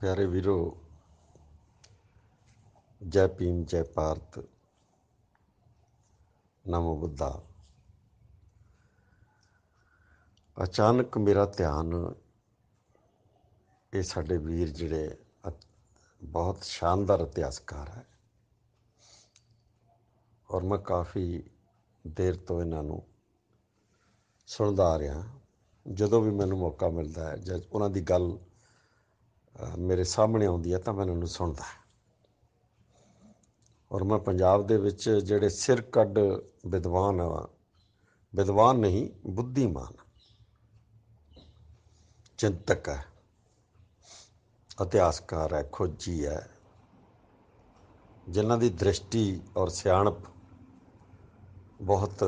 ਪਿਆਰੇ ਵੀਰੋ ਜੈ ਭੀਮ ਜੈ ਭਾਰਤ ਨਮੋ ਬੁੱਧਾ ਅਚਾਨਕ ਮੇਰਾ ਧਿਆਨ ਇਹ ਸਾਡੇ ਵੀਰ ਜਿਹੜੇ ਬਹੁਤ ਸ਼ਾਨਦਾਰ ਇਤਿਹਾਸਕਾਰ ਹੈ ਔਰ ਮੈਂ ਕਾਫੀ ਦੇਰ ਤੋਂ ਇਹਨਾਂ ਨੂੰ ਸੁਣਦਾ ਆ ਰਿਹਾ ਜਦੋਂ ਵੀ ਮੈਨੂੰ ਮੌਕਾ ਮਿਲਦਾ ਹੈ ਜਦ ਉਹਨਾਂ ਦੀ ਗੱਲ ਮੇਰੇ ਸਾਹਮਣੇ ਆਉਂਦੀ ਹੈ ਤਾਂ ਮੈਂ ਉਹਨੂੰ ਸੁਣਦਾ ਔਰ ਮੈਂ ਪੰਜਾਬ ਦੇ ਵਿੱਚ ਜਿਹੜੇ ਸਿਰ ਕੱਢ ਵਿਦਵਾਨ ਆ ਵਿਦਵਾਨ ਨਹੀਂ ਬੁੱਧੀਮਾਨ ਚਿੰਤਕ ਹੈ ਇਤਿਹਾਸਕਾਰ ਹੈ ਖੋਜੀ ਹੈ ਜਿਨ੍ਹਾਂ ਦੀ ਦ੍ਰਿਸ਼ਟੀ ਔਰ ਸਿਆਣਪ ਬਹੁਤ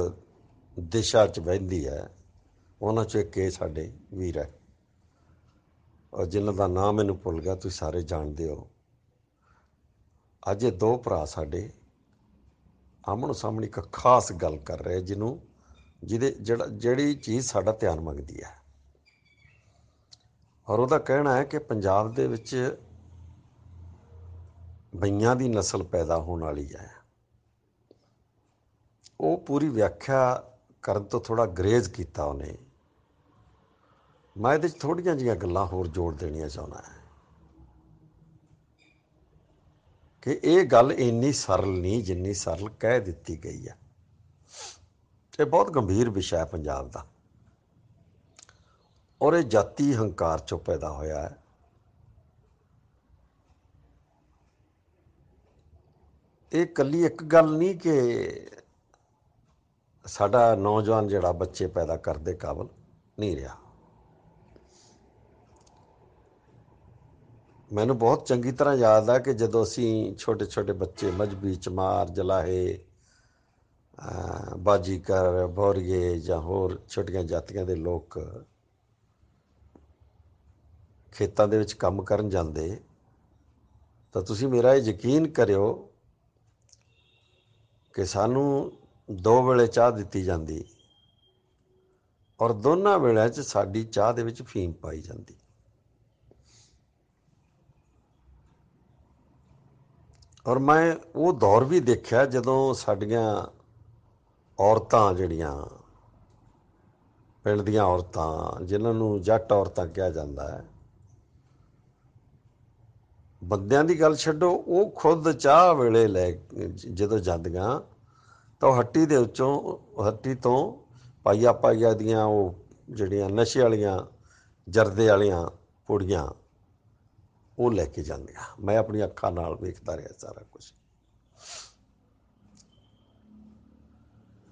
ਦਿਸ਼ਾ ਚ ਵਹਿੰਦੀ ਹੈ ਉਹਨਾਂ ਚ ਇੱਕ ਇਹ ਸਾਡੇ ਵੀਰ ਹੈ ਔਰ ਜਿਨ੍ਹਾਂ ਦਾ ਨਾਮ ਮੈਨੂੰ ਭੁੱਲ ਗਿਆ ਤੁਸੀਂ ਸਾਰੇ ਜਾਣਦੇ ਹੋ ਅੱਜ ਇਹ ਦੋ ਭਰਾ ਸਾਡੇ ਆਮਣ ਸਾਹਮਣੇ ਇੱਕ ਖਾਸ ਗੱਲ ਕਰ ਰਹੇ ਜਿਹਨੂੰ ਜਿਹਦੇ ਜਿਹੜਾ ਜਿਹੜੀ ਚੀਜ਼ ਸਾਡਾ ਧਿਆਨ ਮੰਗਦੀ ਹੈ ਔਰ ਉਹਦਾ ਕਹਿਣਾ ਹੈ ਕਿ ਪੰਜਾਬ ਦੇ ਵਿੱਚ ਬਈਆਂ ਦੀ نسل ਪੈਦਾ ਹੋਣ ਵਾਲੀ ਹੈ ਉਹ ਪੂਰੀ ਵਿਆਖਿਆ ਕਰਨ ਤੋਂ ਥੋੜਾ ਗਰੇਜ਼ ਕੀਤਾ ਉਹਨੇ ਮੈਂ ਇਹਦੇ 'ਚ ਥੋੜੀਆਂ ਜੀਆਂ ਗੱਲਾਂ ਹੋਰ ਜੋੜ ਦੇਣੀਆਂ ਚਾਹੁੰਦਾ ਹਾਂ ਕਿ ਇਹ ਗੱਲ ਇੰਨੀ ਸਰਲ ਨਹੀਂ ਜਿੰਨੀ ਸਰਲ ਕਹਿ ਦਿੱਤੀ ਗਈ ਹੈ ਇਹ ਬਹੁਤ ਗੰਭੀਰ ਵਿਸ਼ਾ ਹੈ ਪੰਜਾਬ ਦਾ ਔਰ ਇਹ ਜਾਤੀ ਹੰਕਾਰ ਚੋਂ ਪੈਦਾ ਹੋਇਆ ਹੈ ਇਹ ਕੱਲੀ ਇੱਕ ਗੱਲ ਨਹੀਂ ਕਿ ਸਾਡਾ ਨੌਜਵਾਨ ਜਿਹੜਾ ਬੱਚੇ ਪੈਦਾ ਕਰਦੇ ਕਾਬਲ ਨਹੀਂ ਰਿਹਾ ਮੈਨੂੰ ਬਹੁਤ ਚੰਗੀ ਤਰ੍ਹਾਂ ਯਾਦ ਆ ਕਿ ਜਦੋਂ ਅਸੀਂ ਛੋਟੇ ਛੋਟੇ ਬੱਚੇ ਮਜਬੀ ਚਮਾਰ ਜਲਾਹੇ ਬਾਜੀਕਰ ਬੋਰਗੇ ਜਾਂ ਹੋਰ ਛੋਟੀਆਂ ਜਾਤੀਆਂ ਦੇ ਲੋਕ ਖੇਤਾਂ ਦੇ ਵਿੱਚ ਕੰਮ ਕਰਨ ਜਾਂਦੇ ਤਾਂ ਤੁਸੀਂ ਮੇਰਾ ਇਹ ਯਕੀਨ ਕਰਿਓ ਕਿ ਸਾਨੂੰ ਦੋ ਵੇਲੇ ਚਾਹ ਦਿੱਤੀ ਜਾਂਦੀ ਔਰ ਦੋਨਾਂ ਵੇਲੇ 'ਚ ਸਾਡੀ ਚਾਹ ਦੇ ਵਿੱਚ ਫੀਮ ਪਾਈ ਜਾਂਦੀ ਔਰ ਮੈਂ ਉਹ ਦੌਰ ਵੀ ਦੇਖਿਆ ਜਦੋਂ ਸਾਡੀਆਂ ਔਰਤਾਂ ਜਿਹੜੀਆਂ ਪਿੰਡ ਦੀਆਂ ਔਰਤਾਂ ਜਿਨ੍ਹਾਂ ਨੂੰ ਜੱਟ ਔਰਤਾਂ ਕਿਹਾ ਜਾਂਦਾ ਹੈ ਬੰਦਿਆਂ ਦੀ ਗੱਲ ਛੱਡੋ ਉਹ ਖੁਦ ਚਾਹ ਵੇਲੇ ਲੈ ਜਦੋਂ ਜਾਂਦੀਆਂ ਤਾਂ ਹੱਟੀ ਦੇ ਉੱਚੋਂ ਹੱਟੀ ਤੋਂ ਪਾਈਆ ਪਾਈਆ ਦੀਆਂ ਉਹ ਜਿਹੜੀਆਂ ਨਸ਼ੇ ਵਾਲੀਆਂ ਜਰਦੇ ਵਾਲੀਆਂ ਕੁੜੀਆਂ ਉਹ ਲੈ ਕੇ ਜਾਂਦੇ ਆ ਮੈਂ ਆਪਣੀ ਅੱਖਾਂ ਨਾਲ ਵੇਖਦਾ ਰਿਹਾ ਸਾਰਾ ਕੁਝ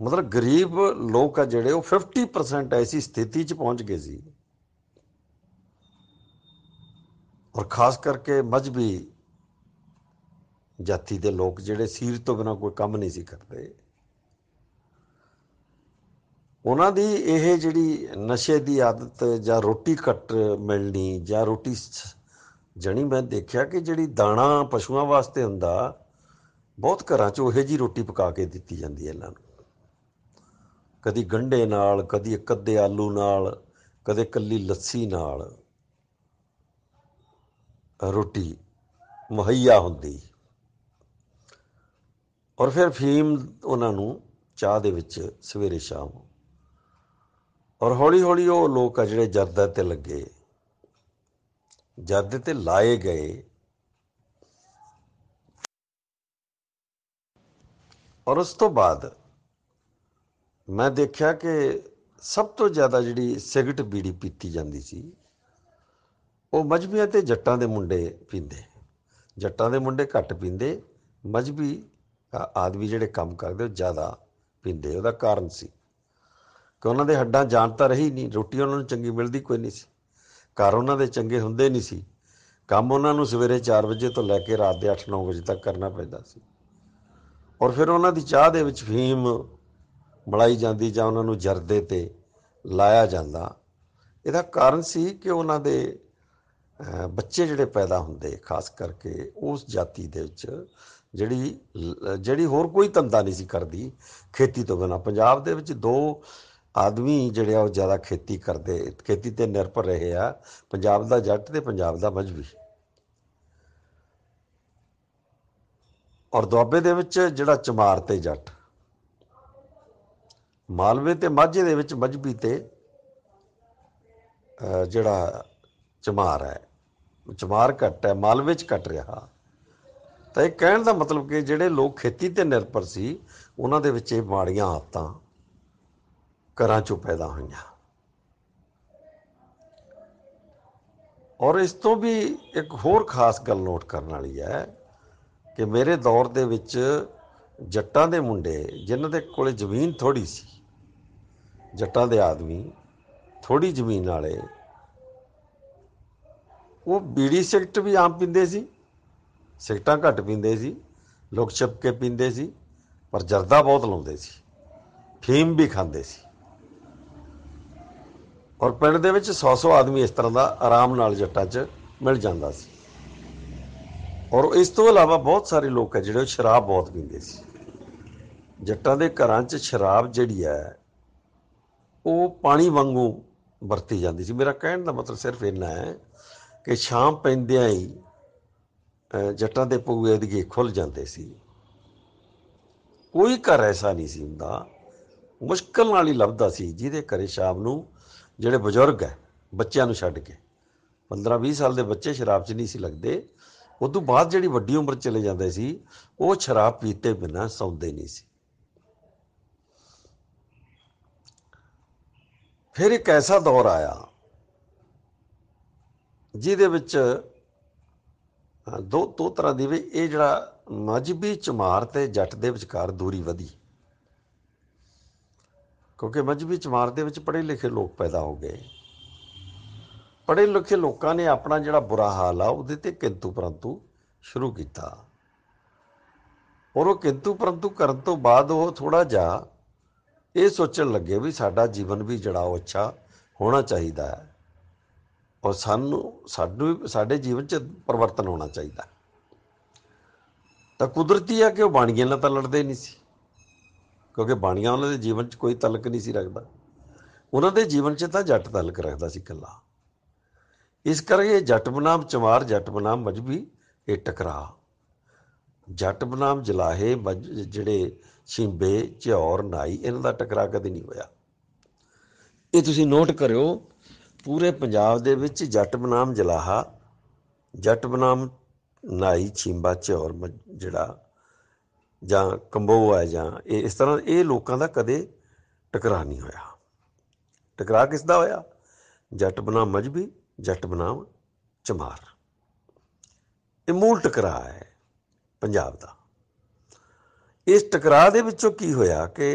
ਮਤਲਬ ਗਰੀਬ ਲੋਕ ਆ ਜਿਹੜੇ ਉਹ 50% ਐਸੀ ਸਥਿਤੀ 'ਚ ਪਹੁੰਚ ਗਏ ਸੀ ਔਰ ਖਾਸ ਕਰਕੇ ਮਜਬੀ ਜਾਤੀ ਦੇ ਲੋਕ ਜਿਹੜੇ ਸੀਰ ਤੋਂ ਬਿਨਾ ਕੋਈ ਕੰਮ ਨਹੀਂ ਸੀ ਕਰਦੇ ਉਹਨਾਂ ਦੀ ਇਹ ਜਿਹੜੀ ਨਸ਼ੇ ਦੀ ਆਦਤ ਜਾਂ ਰੋਟੀ ਕੱਟ ਮਿਲਣੀ ਜਾਂ ਰੋਟੀ ਜਣੀ ਮੈਂ ਦੇਖਿਆ ਕਿ ਜਿਹੜੀ ਦਾਣਾ ਪਸ਼ੂਆਂ ਵਾਸਤੇ ਹੁੰਦਾ ਬਹੁਤ ਘਰਾਂ 'ਚ ਉਹੇ ਜੀ ਰੋਟੀ ਪਕਾ ਕੇ ਦਿੱਤੀ ਜਾਂਦੀ ਹੈ ਇਹਨਾਂ ਨੂੰ ਕਦੀ ਗੰਡੇ ਨਾਲ ਕਦੀ ਇੱਕ ਅੱਧੇ ਆਲੂ ਨਾਲ ਕਦੇ ਕੱਲੀ ਲੱਸੀ ਨਾਲ ਰੋਟੀ ਮਹਈਆ ਹੁੰਦੀ ਔਰ ਫਿਰ ਫੀਮ ਉਹਨਾਂ ਨੂੰ ਚਾਹ ਦੇ ਵਿੱਚ ਸਵੇਰੇ ਸ਼ਾਮ ਔਰ ਹੌਲੀ ਹੌਲੀ ਉਹ ਲੋਕ ਆ ਜਿਹੜੇ ਜਰਦਾ ਤੇ ਲੱਗੇ ਜਦ ਤੇ ਲਾਏ ਗਏ ਔਰ ਉਸ ਤੋਂ ਬਾਅਦ ਮੈਂ ਦੇਖਿਆ ਕਿ ਸਭ ਤੋਂ ਜ਼ਿਆਦਾ ਜਿਹੜੀ ਸਿਗਰਟ ਬੀੜੀ ਪੀਤੀ ਜਾਂਦੀ ਸੀ ਉਹ ਮਜਬੀਆਂ ਤੇ ਜੱਟਾਂ ਦੇ ਮੁੰਡੇ ਪੀਂਦੇ ਜੱਟਾਂ ਦੇ ਮੁੰਡੇ ਘੱਟ ਪੀਂਦੇ ਮਜਬੀ ਆਦਮੀ ਜਿਹੜੇ ਕੰਮ ਕਰਦੇ ਉਹ ਜ਼ਿਆਦਾ ਪੀਂਦੇ ਉਹਦਾ ਕਾਰਨ ਸੀ ਕਿ ਉਹਨਾਂ ਦੇ ਹੱਡਾਂ ਜਾਣਤਾ ਰਹੀ ਨਹੀਂ ਰੋਟੀ ਉਹਨਾਂ ਨੂੰ ਚੰਗੀ ਮਿਲਦੀ ਕੋਈ ਨਹੀਂ ਸੀ ਘਰ ਉਹਨਾਂ ਦੇ ਚੰਗੇ ਹੁੰਦੇ ਨਹੀਂ ਸੀ ਕੰਮ ਉਹਨਾਂ ਨੂੰ ਸਵੇਰੇ 4 ਵਜੇ ਤੋਂ ਲੈ ਕੇ ਰਾਤ ਦੇ 8-9 ਵਜੇ ਤੱਕ ਕਰਨਾ ਪੈਂਦਾ ਸੀ ਔਰ ਫਿਰ ਉਹਨਾਂ ਦੀ ਚਾਹ ਦੇ ਵਿੱਚ ਫੀਮ ਮਲਾਈ ਜਾਂਦੀ ਜਾਂ ਉਹਨਾਂ ਨੂੰ ਜਰਦੇ ਤੇ ਲਾਇਆ ਜਾਂਦਾ ਇਹਦਾ ਕਾਰਨ ਸੀ ਕਿ ਉਹਨਾਂ ਦੇ ਬੱਚੇ ਜਿਹੜੇ ਪੈਦਾ ਹੁੰਦੇ ਖਾਸ ਕਰਕੇ ਉਸ ਜਾਤੀ ਦੇ ਵਿੱਚ ਜਿਹੜੀ ਜਿਹੜੀ ਹੋਰ ਕੋਈ ਧੰਦਾ ਨਹੀਂ ਸੀ ਕਰਦੀ ਖੇਤੀ ਤੋਂ ਬਿਨਾ ਪੰਜਾਬ ਦੇ ਵਿੱਚ ਦੋ ਆਦਮੀ ਜਿਹੜੇ ਉਹ ਜ਼ਿਆਦਾ ਖੇਤੀ ਕਰਦੇ ਖੇਤੀ ਤੇ ਨਿਰਭਰ ਰਹੇ ਆ ਪੰਜਾਬ ਦਾ ਜੱਟ ਤੇ ਪੰਜਾਬ ਦਾ ਮਜਬੀ ਔਰ ਦੁਆਬੇ ਦੇ ਵਿੱਚ ਜਿਹੜਾ ਚਮਾਰ ਤੇ ਜੱਟ ਮਾਲਵੇ ਤੇ ਮਾਝੇ ਦੇ ਵਿੱਚ ਮਜਬੀ ਤੇ ਜਿਹੜਾ ਚਮਾਰ ਹੈ ਚਮਾਰ ਘਟ ਹੈ ਮਾਲਵੇ ਚ ਘਟ ਰਿਹਾ ਤਾਂ ਇਹ ਕਹਿਣ ਦਾ ਮਤਲਬ ਕਿ ਜਿਹੜੇ ਲੋਕ ਖੇਤੀ ਤੇ ਨਿਰਭਰ ਸੀ ਉਹਨਾਂ ਦੇ ਵਿੱਚ ਇਹ ਮਾੜੀਆਂ ਆਦਤਾਂ ਘਰਾਂ 'ਚੋਂ ਪੈਦਾ ਹੋਈਆਂ ਔਰ ਇਸ ਤੋਂ ਵੀ ਇੱਕ ਹੋਰ ਖਾਸ ਗੱਲ ਨੋਟ ਕਰਨ ਵਾਲੀ ਹੈ ਕਿ ਮੇਰੇ ਦੌਰ ਦੇ ਵਿੱਚ ਜੱਟਾਂ ਦੇ ਮੁੰਡੇ ਜਿਨ੍ਹਾਂ ਦੇ ਕੋਲੇ ਜ਼ਮੀਨ ਥੋੜੀ ਸੀ ਜੱਟਾਂ ਦੇ ਆਦਮੀ ਥੋੜੀ ਜ਼ਮੀਨ ਵਾਲੇ ਉਹ ਬੀੜੀ ਸਿਗਰਟ ਵੀ ਆਮ ਪੀਂਦੇ ਸੀ ਸਿਗਰਟਾਂ ਘੱਟ ਪੀਂਦੇ ਸੀ ਲੋਕ ਛਪ ਕੇ ਪੀਂਦੇ ਸੀ ਪਰ ਜਰਦਾ ਬਹੁਤ ਲਾਉਂਦੇ ਸੀ ਫੀਮ ਵੀ ਖਾਂਦੇ ਸੀ ਔਰ ਪਿੰਡ ਦੇ ਵਿੱਚ 100-100 ਆਦਮੀ ਇਸ ਤਰ੍ਹਾਂ ਦਾ ਆਰਾਮ ਨਾਲ ਜੱਟਾਂ 'ਚ ਮਿਲ ਜਾਂਦਾ ਸੀ ਔਰ ਇਸ ਤੋਂ ਇਲਾਵਾ ਬਹੁਤ ਸਾਰੇ ਲੋਕ ਹੈ ਜਿਹੜੇ ਸ਼ਰਾਬ ਬਹੁਤ ਪੀਂਦੇ ਸੀ ਜੱਟਾਂ ਦੇ ਘਰਾਂ 'ਚ ਸ਼ਰਾਬ ਜਿਹੜੀ ਹੈ ਉਹ ਪਾਣੀ ਵਾਂਗੂ ਵਰਤੀ ਜਾਂਦੀ ਸੀ ਮੇਰਾ ਕਹਿਣ ਦਾ ਮਤਲਬ ਸਿਰਫ ਇੰਨਾ ਹੈ ਕਿ ਸ਼ਾਮ ਪੈਂਦਿਆਂ ਹੀ ਜੱਟਾਂ ਦੇ ਪੂਏ ਦੇ ਖੁੱਲ ਜਾਂਦੇ ਸੀ ਕੋਈ ਘਰ ਐਸਾ ਨਹੀਂ ਸੀ ਹੁੰਦਾ ਮੁਸ਼ਕਲ ਨਾਲ ਹੀ ਲੱਭਦਾ ਸੀ ਜਿਹਦੇ ਘਰੇ ਸ਼ਾਮ ਨੂੰ ਜਿਹੜੇ ਬਜ਼ੁਰਗ ਹੈ ਬੱਚਿਆਂ ਨੂੰ ਛੱਡ ਕੇ 15-20 ਸਾਲ ਦੇ ਬੱਚੇ ਸ਼ਰਾਬ 'ਚ ਨਹੀਂ ਸੀ ਲੱਗਦੇ ਉਦੋਂ ਬਾਅਦ ਜਿਹੜੀ ਵੱਡੀ ਉਮਰ ਚਲੇ ਜਾਂਦੇ ਸੀ ਉਹ ਸ਼ਰਾਬ ਪੀਤੇ ਬਿਨਾ ਸੌਂਦੇ ਨਹੀਂ ਸੀ ਫਿਰ ਇੱਕ ਐਸਾ ਦੌਰ ਆਇਆ ਜਿਹਦੇ ਵਿੱਚ ਦੋ ਦੋ ਤਰ੍ਹਾਂ ਦੀ ਵੀ ਇਹ ਜਿਹੜਾ ਮਜਬੀ ਚਮਾਰ ਤੇ ਜੱਟ ਦੇ ਵਿਚਕਾਰ ਦੂਰੀ ਵਧੀ ਕਿਉਂਕਿ ਮਜਬੀ ਚਮਾਰ ਦੇ ਵਿੱਚ ਪੜ੍ਹੇ ਲਿਖੇ ਲੋਕ ਪੈਦਾ ਹੋ ਗਏ ਪੜ੍ਹੇ ਲਿਖੇ ਲੋਕਾਂ ਨੇ ਆਪਣਾ ਜਿਹੜਾ ਬੁਰਾ ਹਾਲ ਆ ਉਹਦੇ ਤੇ ਕਿੰਤੂ ਪਰੰਤੂ ਸ਼ੁਰੂ ਕੀਤਾ ਔਰ ਉਹ ਕਿੰਤੂ ਪਰੰਤੂ ਕਰਨ ਤੋਂ ਬਾਅਦ ਉਹ ਥੋੜਾ ਜਾ ਇਹ ਸੋਚਣ ਲੱਗੇ ਵੀ ਸਾਡਾ ਜੀਵਨ ਵੀ ਜਿਹੜਾ ਉਹ ਅੱਛਾ ਹੋਣਾ ਚਾਹੀਦਾ ਹੈ ਔਰ ਸਾਨੂੰ ਸਾਡੂ ਸਾਡੇ ਜੀਵਨ 'ਚ ਪਰਿਵਰਤਨ ਹੋਣਾ ਚਾਹੀਦਾ ਤਾਂ ਕੁਦਰਤੀ ਆ ਕਿ ਉਹ ਬਾਣੀਆਂ ਨਾਲ ਤਾਂ ਲੜਦੇ ਨਹੀਂ ਸੀ ਕਿਉਂਕਿ ਬਾਣੀਆਂ ਉਹਨਾਂ ਦੇ ਜੀਵਨ 'ਚ ਕੋਈ ਤਲਕ ਨਹੀਂ ਸੀ ਰੱਖਦਾ ਉਹਨਾਂ ਦੇ ਜੀਵਨ 'ਚ ਤਾਂ ਜੱਟ ਤਲਕ ਰੱਖਦਾ ਸੀ ਕੱਲਾ ਇਸ ਕਰਕੇ ਜੱਟ ਬਨਾਮ ਚਮਾਰ ਜੱਟ ਬਨਾਮ ਮਜਬੀ ਇਹ ਟਕਰਾ ਜੱਟ ਬਨਾਮ ਜਲਾਹੇ ਜਿਹੜੇ ਛਿੰਬੇ ਝੌਰ ਨਾਈ ਇਹਨਾਂ ਦਾ ਟਕਰਾ ਕਦੇ ਨਹੀਂ ਹੋਇਆ ਇਹ ਤੁਸੀਂ ਨੋਟ ਕਰਿਓ ਪੂਰੇ ਪੰਜਾਬ ਦੇ ਵਿੱਚ ਜੱਟ ਬਨਾਮ ਜਲਾਹਾ ਜੱਟ ਬਨਾਮ ਨਾਈ ਛਿੰਬਾ ਝੌਰ ਜਿਹੜਾ ਜਾਂ ਕੰਬੋ ਹੈ ਜਾਂ ਇਹ ਇਸ ਤਰ੍ਹਾਂ ਇਹ ਲੋਕਾਂ ਦਾ ਕਦੇ ਟਕਰਾ ਨਹੀਂ ਹੋਇਆ ਟਕਰਾ ਕਿਸ ਦਾ ਹੋਇਆ ਜੱਟ ਬਣਾ ਮਜਬੀ ਜੱਟ ਬਣਾ ਚਮਾਰ ਇਹ ਮੂਲ ਟਕਰਾ ਹੈ ਪੰਜਾਬ ਦਾ ਇਸ ਟਕਰਾ ਦੇ ਵਿੱਚੋਂ ਕੀ ਹੋਇਆ ਕਿ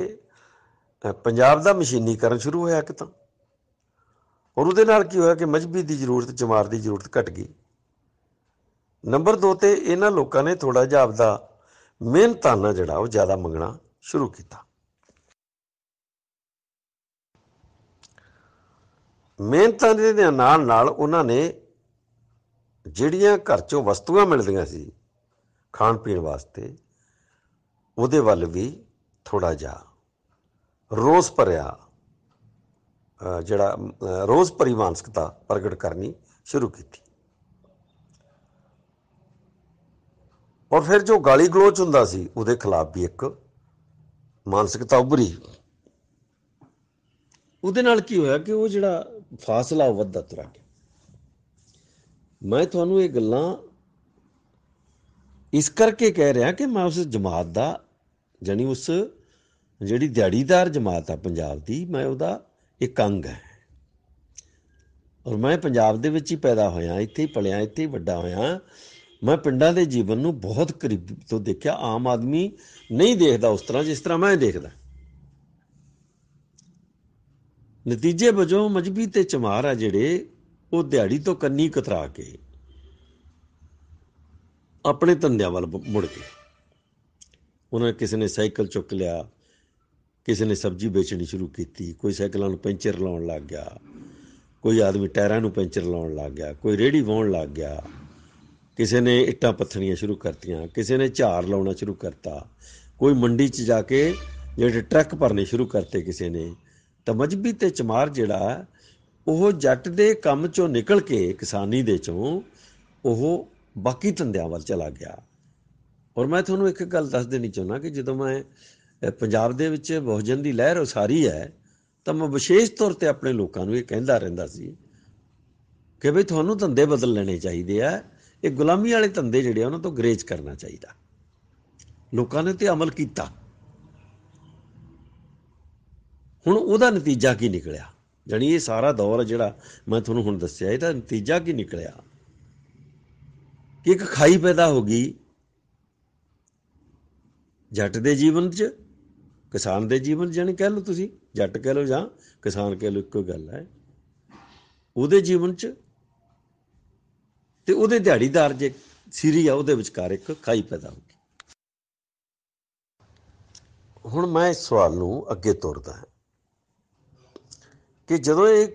ਪੰਜਾਬ ਦਾ ਮਸ਼ੀਨੀਕਰਨ ਸ਼ੁਰੂ ਹੋਇਆ ਕਿ ਤਾਂ ਔਰ ਉਹਦੇ ਨਾਲ ਕੀ ਹੋਇਆ ਕਿ ਮਜਬੀ ਦੀ ਜ਼ਰੂਰਤ ਚਮਾਰ ਦੀ ਜ਼ਰੂਰਤ ਘਟ ਗਈ ਨੰਬਰ 2 ਤੇ ਇਹਨਾਂ ਲੋਕਾਂ ਨੇ ਥੋੜਾ ਜਿਹਾ ਆਪਦਾ ਮਿਹਨਤਾਨਾ ਜਿਹੜਾ ਉਹ ਜ਼ਿਆਦਾ ਮੰਗਣਾ ਸ਼ੁਰੂ ਕੀਤਾ ਮਿਹਨਤਾਂ ਦੇ ਨਾਲ ਨਾਲ ਉਹਨਾਂ ਨੇ ਜਿਹੜੀਆਂ ਘਰ ਚੋਂ ਵਸਤੂਆਂ ਮਿਲਦੀਆਂ ਸੀ ਖਾਣ ਪੀਣ ਵਾਸਤੇ ਉਹਦੇ ਵੱਲ ਵੀ ਥੋੜਾ ਜਾ ਰੋਸ ਭਰਿਆ ਜਿਹੜਾ ਰੋਸ ਪਰਿਮਾਨਸਕਤਾ ਪ੍ਰਗਟ ਕਰਨੀ ਸ਼ੁਰੂ ਕੀਤੀ ਔਰ ਫਿਰ ਜੋ ਗਾਲੀ ਗਲੋਚ ਹੁੰਦਾ ਸੀ ਉਹਦੇ ਖਿਲਾਫ ਵੀ ਇੱਕ ਮਾਨਸਿਕਤਾ ਉਭਰੀ ਉਹਦੇ ਨਾਲ ਕੀ ਹੋਇਆ ਕਿ ਉਹ ਜਿਹੜਾ ਫਾਸਲਾ ਵੱਧਦਾ ਤੁਰ ਗਿਆ ਮੈਂ ਤੁਹਾਨੂੰ ਇਹ ਗੱਲਾਂ ਇਸ ਕਰਕੇ ਕਹਿ ਰਿਹਾ ਕਿ ਮੈਂ ਉਸ ਜਮਾਤ ਦਾ ਜਾਨੀ ਉਸ ਜਿਹੜੀ ਦਿਹਾੜੀਦਾਰ ਜਮਾਤ ਆ ਪੰਜਾਬ ਦੀ ਮੈਂ ਉਹਦਾ ਇੱਕ ਅੰਗ ਹੈ ਔਰ ਮੈਂ ਪੰਜਾਬ ਦੇ ਵਿੱਚ ਹੀ ਪੈਦਾ ਹੋਇਆ ਇੱਥੇ ਹੀ ਪਲਿਆ ਇੱਥੇ ਹੀ ਵੱਡਾ ਹੋਇਆ ਮੈਂ ਪਿੰਡਾਂ ਦੇ ਜੀਵਨ ਨੂੰ ਬਹੁਤ ਕਰੀਬ ਤੋਂ ਦੇਖਿਆ ਆਮ ਆਦਮੀ ਨਹੀਂ ਦੇਖਦਾ ਉਸ ਤਰ੍ਹਾਂ ਜਿਸ ਤਰ੍ਹਾਂ ਮੈਂ ਦੇਖਦਾ ਨਤੀਜੇ ਵਜੋਂ ਮਜਬੀ ਤੇ ਚਮਾਰ ਆ ਜਿਹੜੇ ਉਹ ਦਿਹਾੜੀ ਤੋਂ ਕੰਨੀ ਕਤਰਾ ਕੇ ਆਪਣੇ ਧੰਦਿਆਂ ਵੱਲ ਮੁੜ ਗਏ ਉਹਨਾਂ ਕਿਸੇ ਨੇ ਸਾਈਕਲ ਚੁੱਕ ਲਿਆ ਕਿਸੇ ਨੇ ਸਬਜ਼ੀ ਵੇਚਣੀ ਸ਼ੁਰੂ ਕੀਤੀ ਕੋਈ ਸਾਈਕਲਾਂ ਨੂੰ ਪੈਂਚਰ ਲਾਉਣ ਲੱਗ ਗਿਆ ਕੋਈ ਆਦਮੀ ਟਾਇਰਾਂ ਨੂੰ ਪੈਂਚਰ ਲਾਉਣ ਲੱਗ ਗਿਆ ਕੋਈ ਰੇੜੀ ਵਾਉਣ ਲੱਗ ਗਿਆ ਕਿਸੇ ਨੇ ਇੱਟਾਂ ਪੱਥਣੀਆਂ ਸ਼ੁਰੂ ਕਰਤੀਆਂ ਕਿਸੇ ਨੇ ਝਾੜ ਲਾਉਣਾ ਸ਼ੁਰੂ ਕਰਤਾ ਕੋਈ ਮੰਡੀ 'ਚ ਜਾ ਕੇ ਜਿਹੜੇ ਟਰੱਕ ਭਰਨੇ ਸ਼ੁਰੂ ਕਰਤੇ ਕਿਸੇ ਨੇ ਤਾਂ ਮਜਬੀ ਤੇ ਚਮਾਰ ਜਿਹੜਾ ਉਹ ਜੱਟ ਦੇ ਕੰਮ 'ਚੋਂ ਨਿਕਲ ਕੇ ਕਿਸਾਨੀ ਦੇ 'ਚੋਂ ਉਹ ਬਾਕੀ ਧੰਦਿਆਂ ਵੱਲ ਚਲਾ ਗਿਆ ਔਰ ਮੈਂ ਤੁਹਾਨੂੰ ਇੱਕ ਗੱਲ ਦੱਸ ਦੇਣੀ ਚਾਹੁੰਦਾ ਕਿ ਜਦੋਂ ਮੈਂ ਪੰਜਾਬ ਦੇ ਵਿੱਚ ਬਹੁਜਨ ਦੀ ਲਹਿਰ ਉਸਾਰੀ ਹੈ ਤਾਂ ਮੈਂ ਵਿਸ਼ੇਸ਼ ਤੌਰ ਤੇ ਆਪਣੇ ਲੋਕਾਂ ਨੂੰ ਇਹ ਕਹਿੰਦਾ ਰਹਿੰਦਾ ਸੀ ਕਿ ਵੀ ਤੁਹਾਨੂੰ ਧੰਦੇ ਬਦਲ ਲੈਣੇ ਚਾਹੀਦੇ ਆ ਇਹ ਗੁਲਾਮੀ ਵਾਲੇ ਧੰਦੇ ਜਿਹੜੇ ਉਹਨਾਂ ਤੋਂ ਗਰੇਜ ਕਰਨਾ ਚਾਹੀਦਾ ਲੋਕਾਂ ਨੇ ਤੇ ਅਮਲ ਕੀਤਾ ਹੁਣ ਉਹਦਾ ਨਤੀਜਾ ਕੀ ਨਿਕਲਿਆ ਜਣੀ ਇਹ ਸਾਰਾ ਦੌਰ ਜਿਹੜਾ ਮੈਂ ਤੁਹਾਨੂੰ ਹੁਣ ਦੱਸਿਆ ਇਹਦਾ ਨਤੀਜਾ ਕੀ ਨਿਕਲਿਆ ਕਿ ਇੱਕ ਖਾਈ ਪੈਦਾ ਹੋ ਗਈ ਜੱਟ ਦੇ ਜੀਵਨ 'ਚ ਕਿਸਾਨ ਦੇ ਜੀਵਨ ਜਣ ਕਹਿ ਲਓ ਤੁਸੀਂ ਜੱਟ ਕਹਿ ਲਓ ਜਾਂ ਕਿਸਾਨ ਕਹਿ ਲਓ ਇੱਕੋ ਗੱਲ ਹੈ ਉਹਦੇ ਜੀਵਨ 'ਚ ਤੇ ਉਹਦੇ ਦਿਹਾੜੀਦਾਰ ਜੇ ਸੀਰੀ ਆ ਉਹਦੇ ਵਿਚਕਾਰ ਇੱਕ ਖਾਈ ਪੈਦਾ ਹੋ ਗਈ ਹੁਣ ਮੈਂ ਇਸ ਸਵਾਲ ਨੂੰ ਅੱਗੇ ਤੋਰਦਾ ਹਾਂ ਕਿ ਜਦੋਂ ਇਹ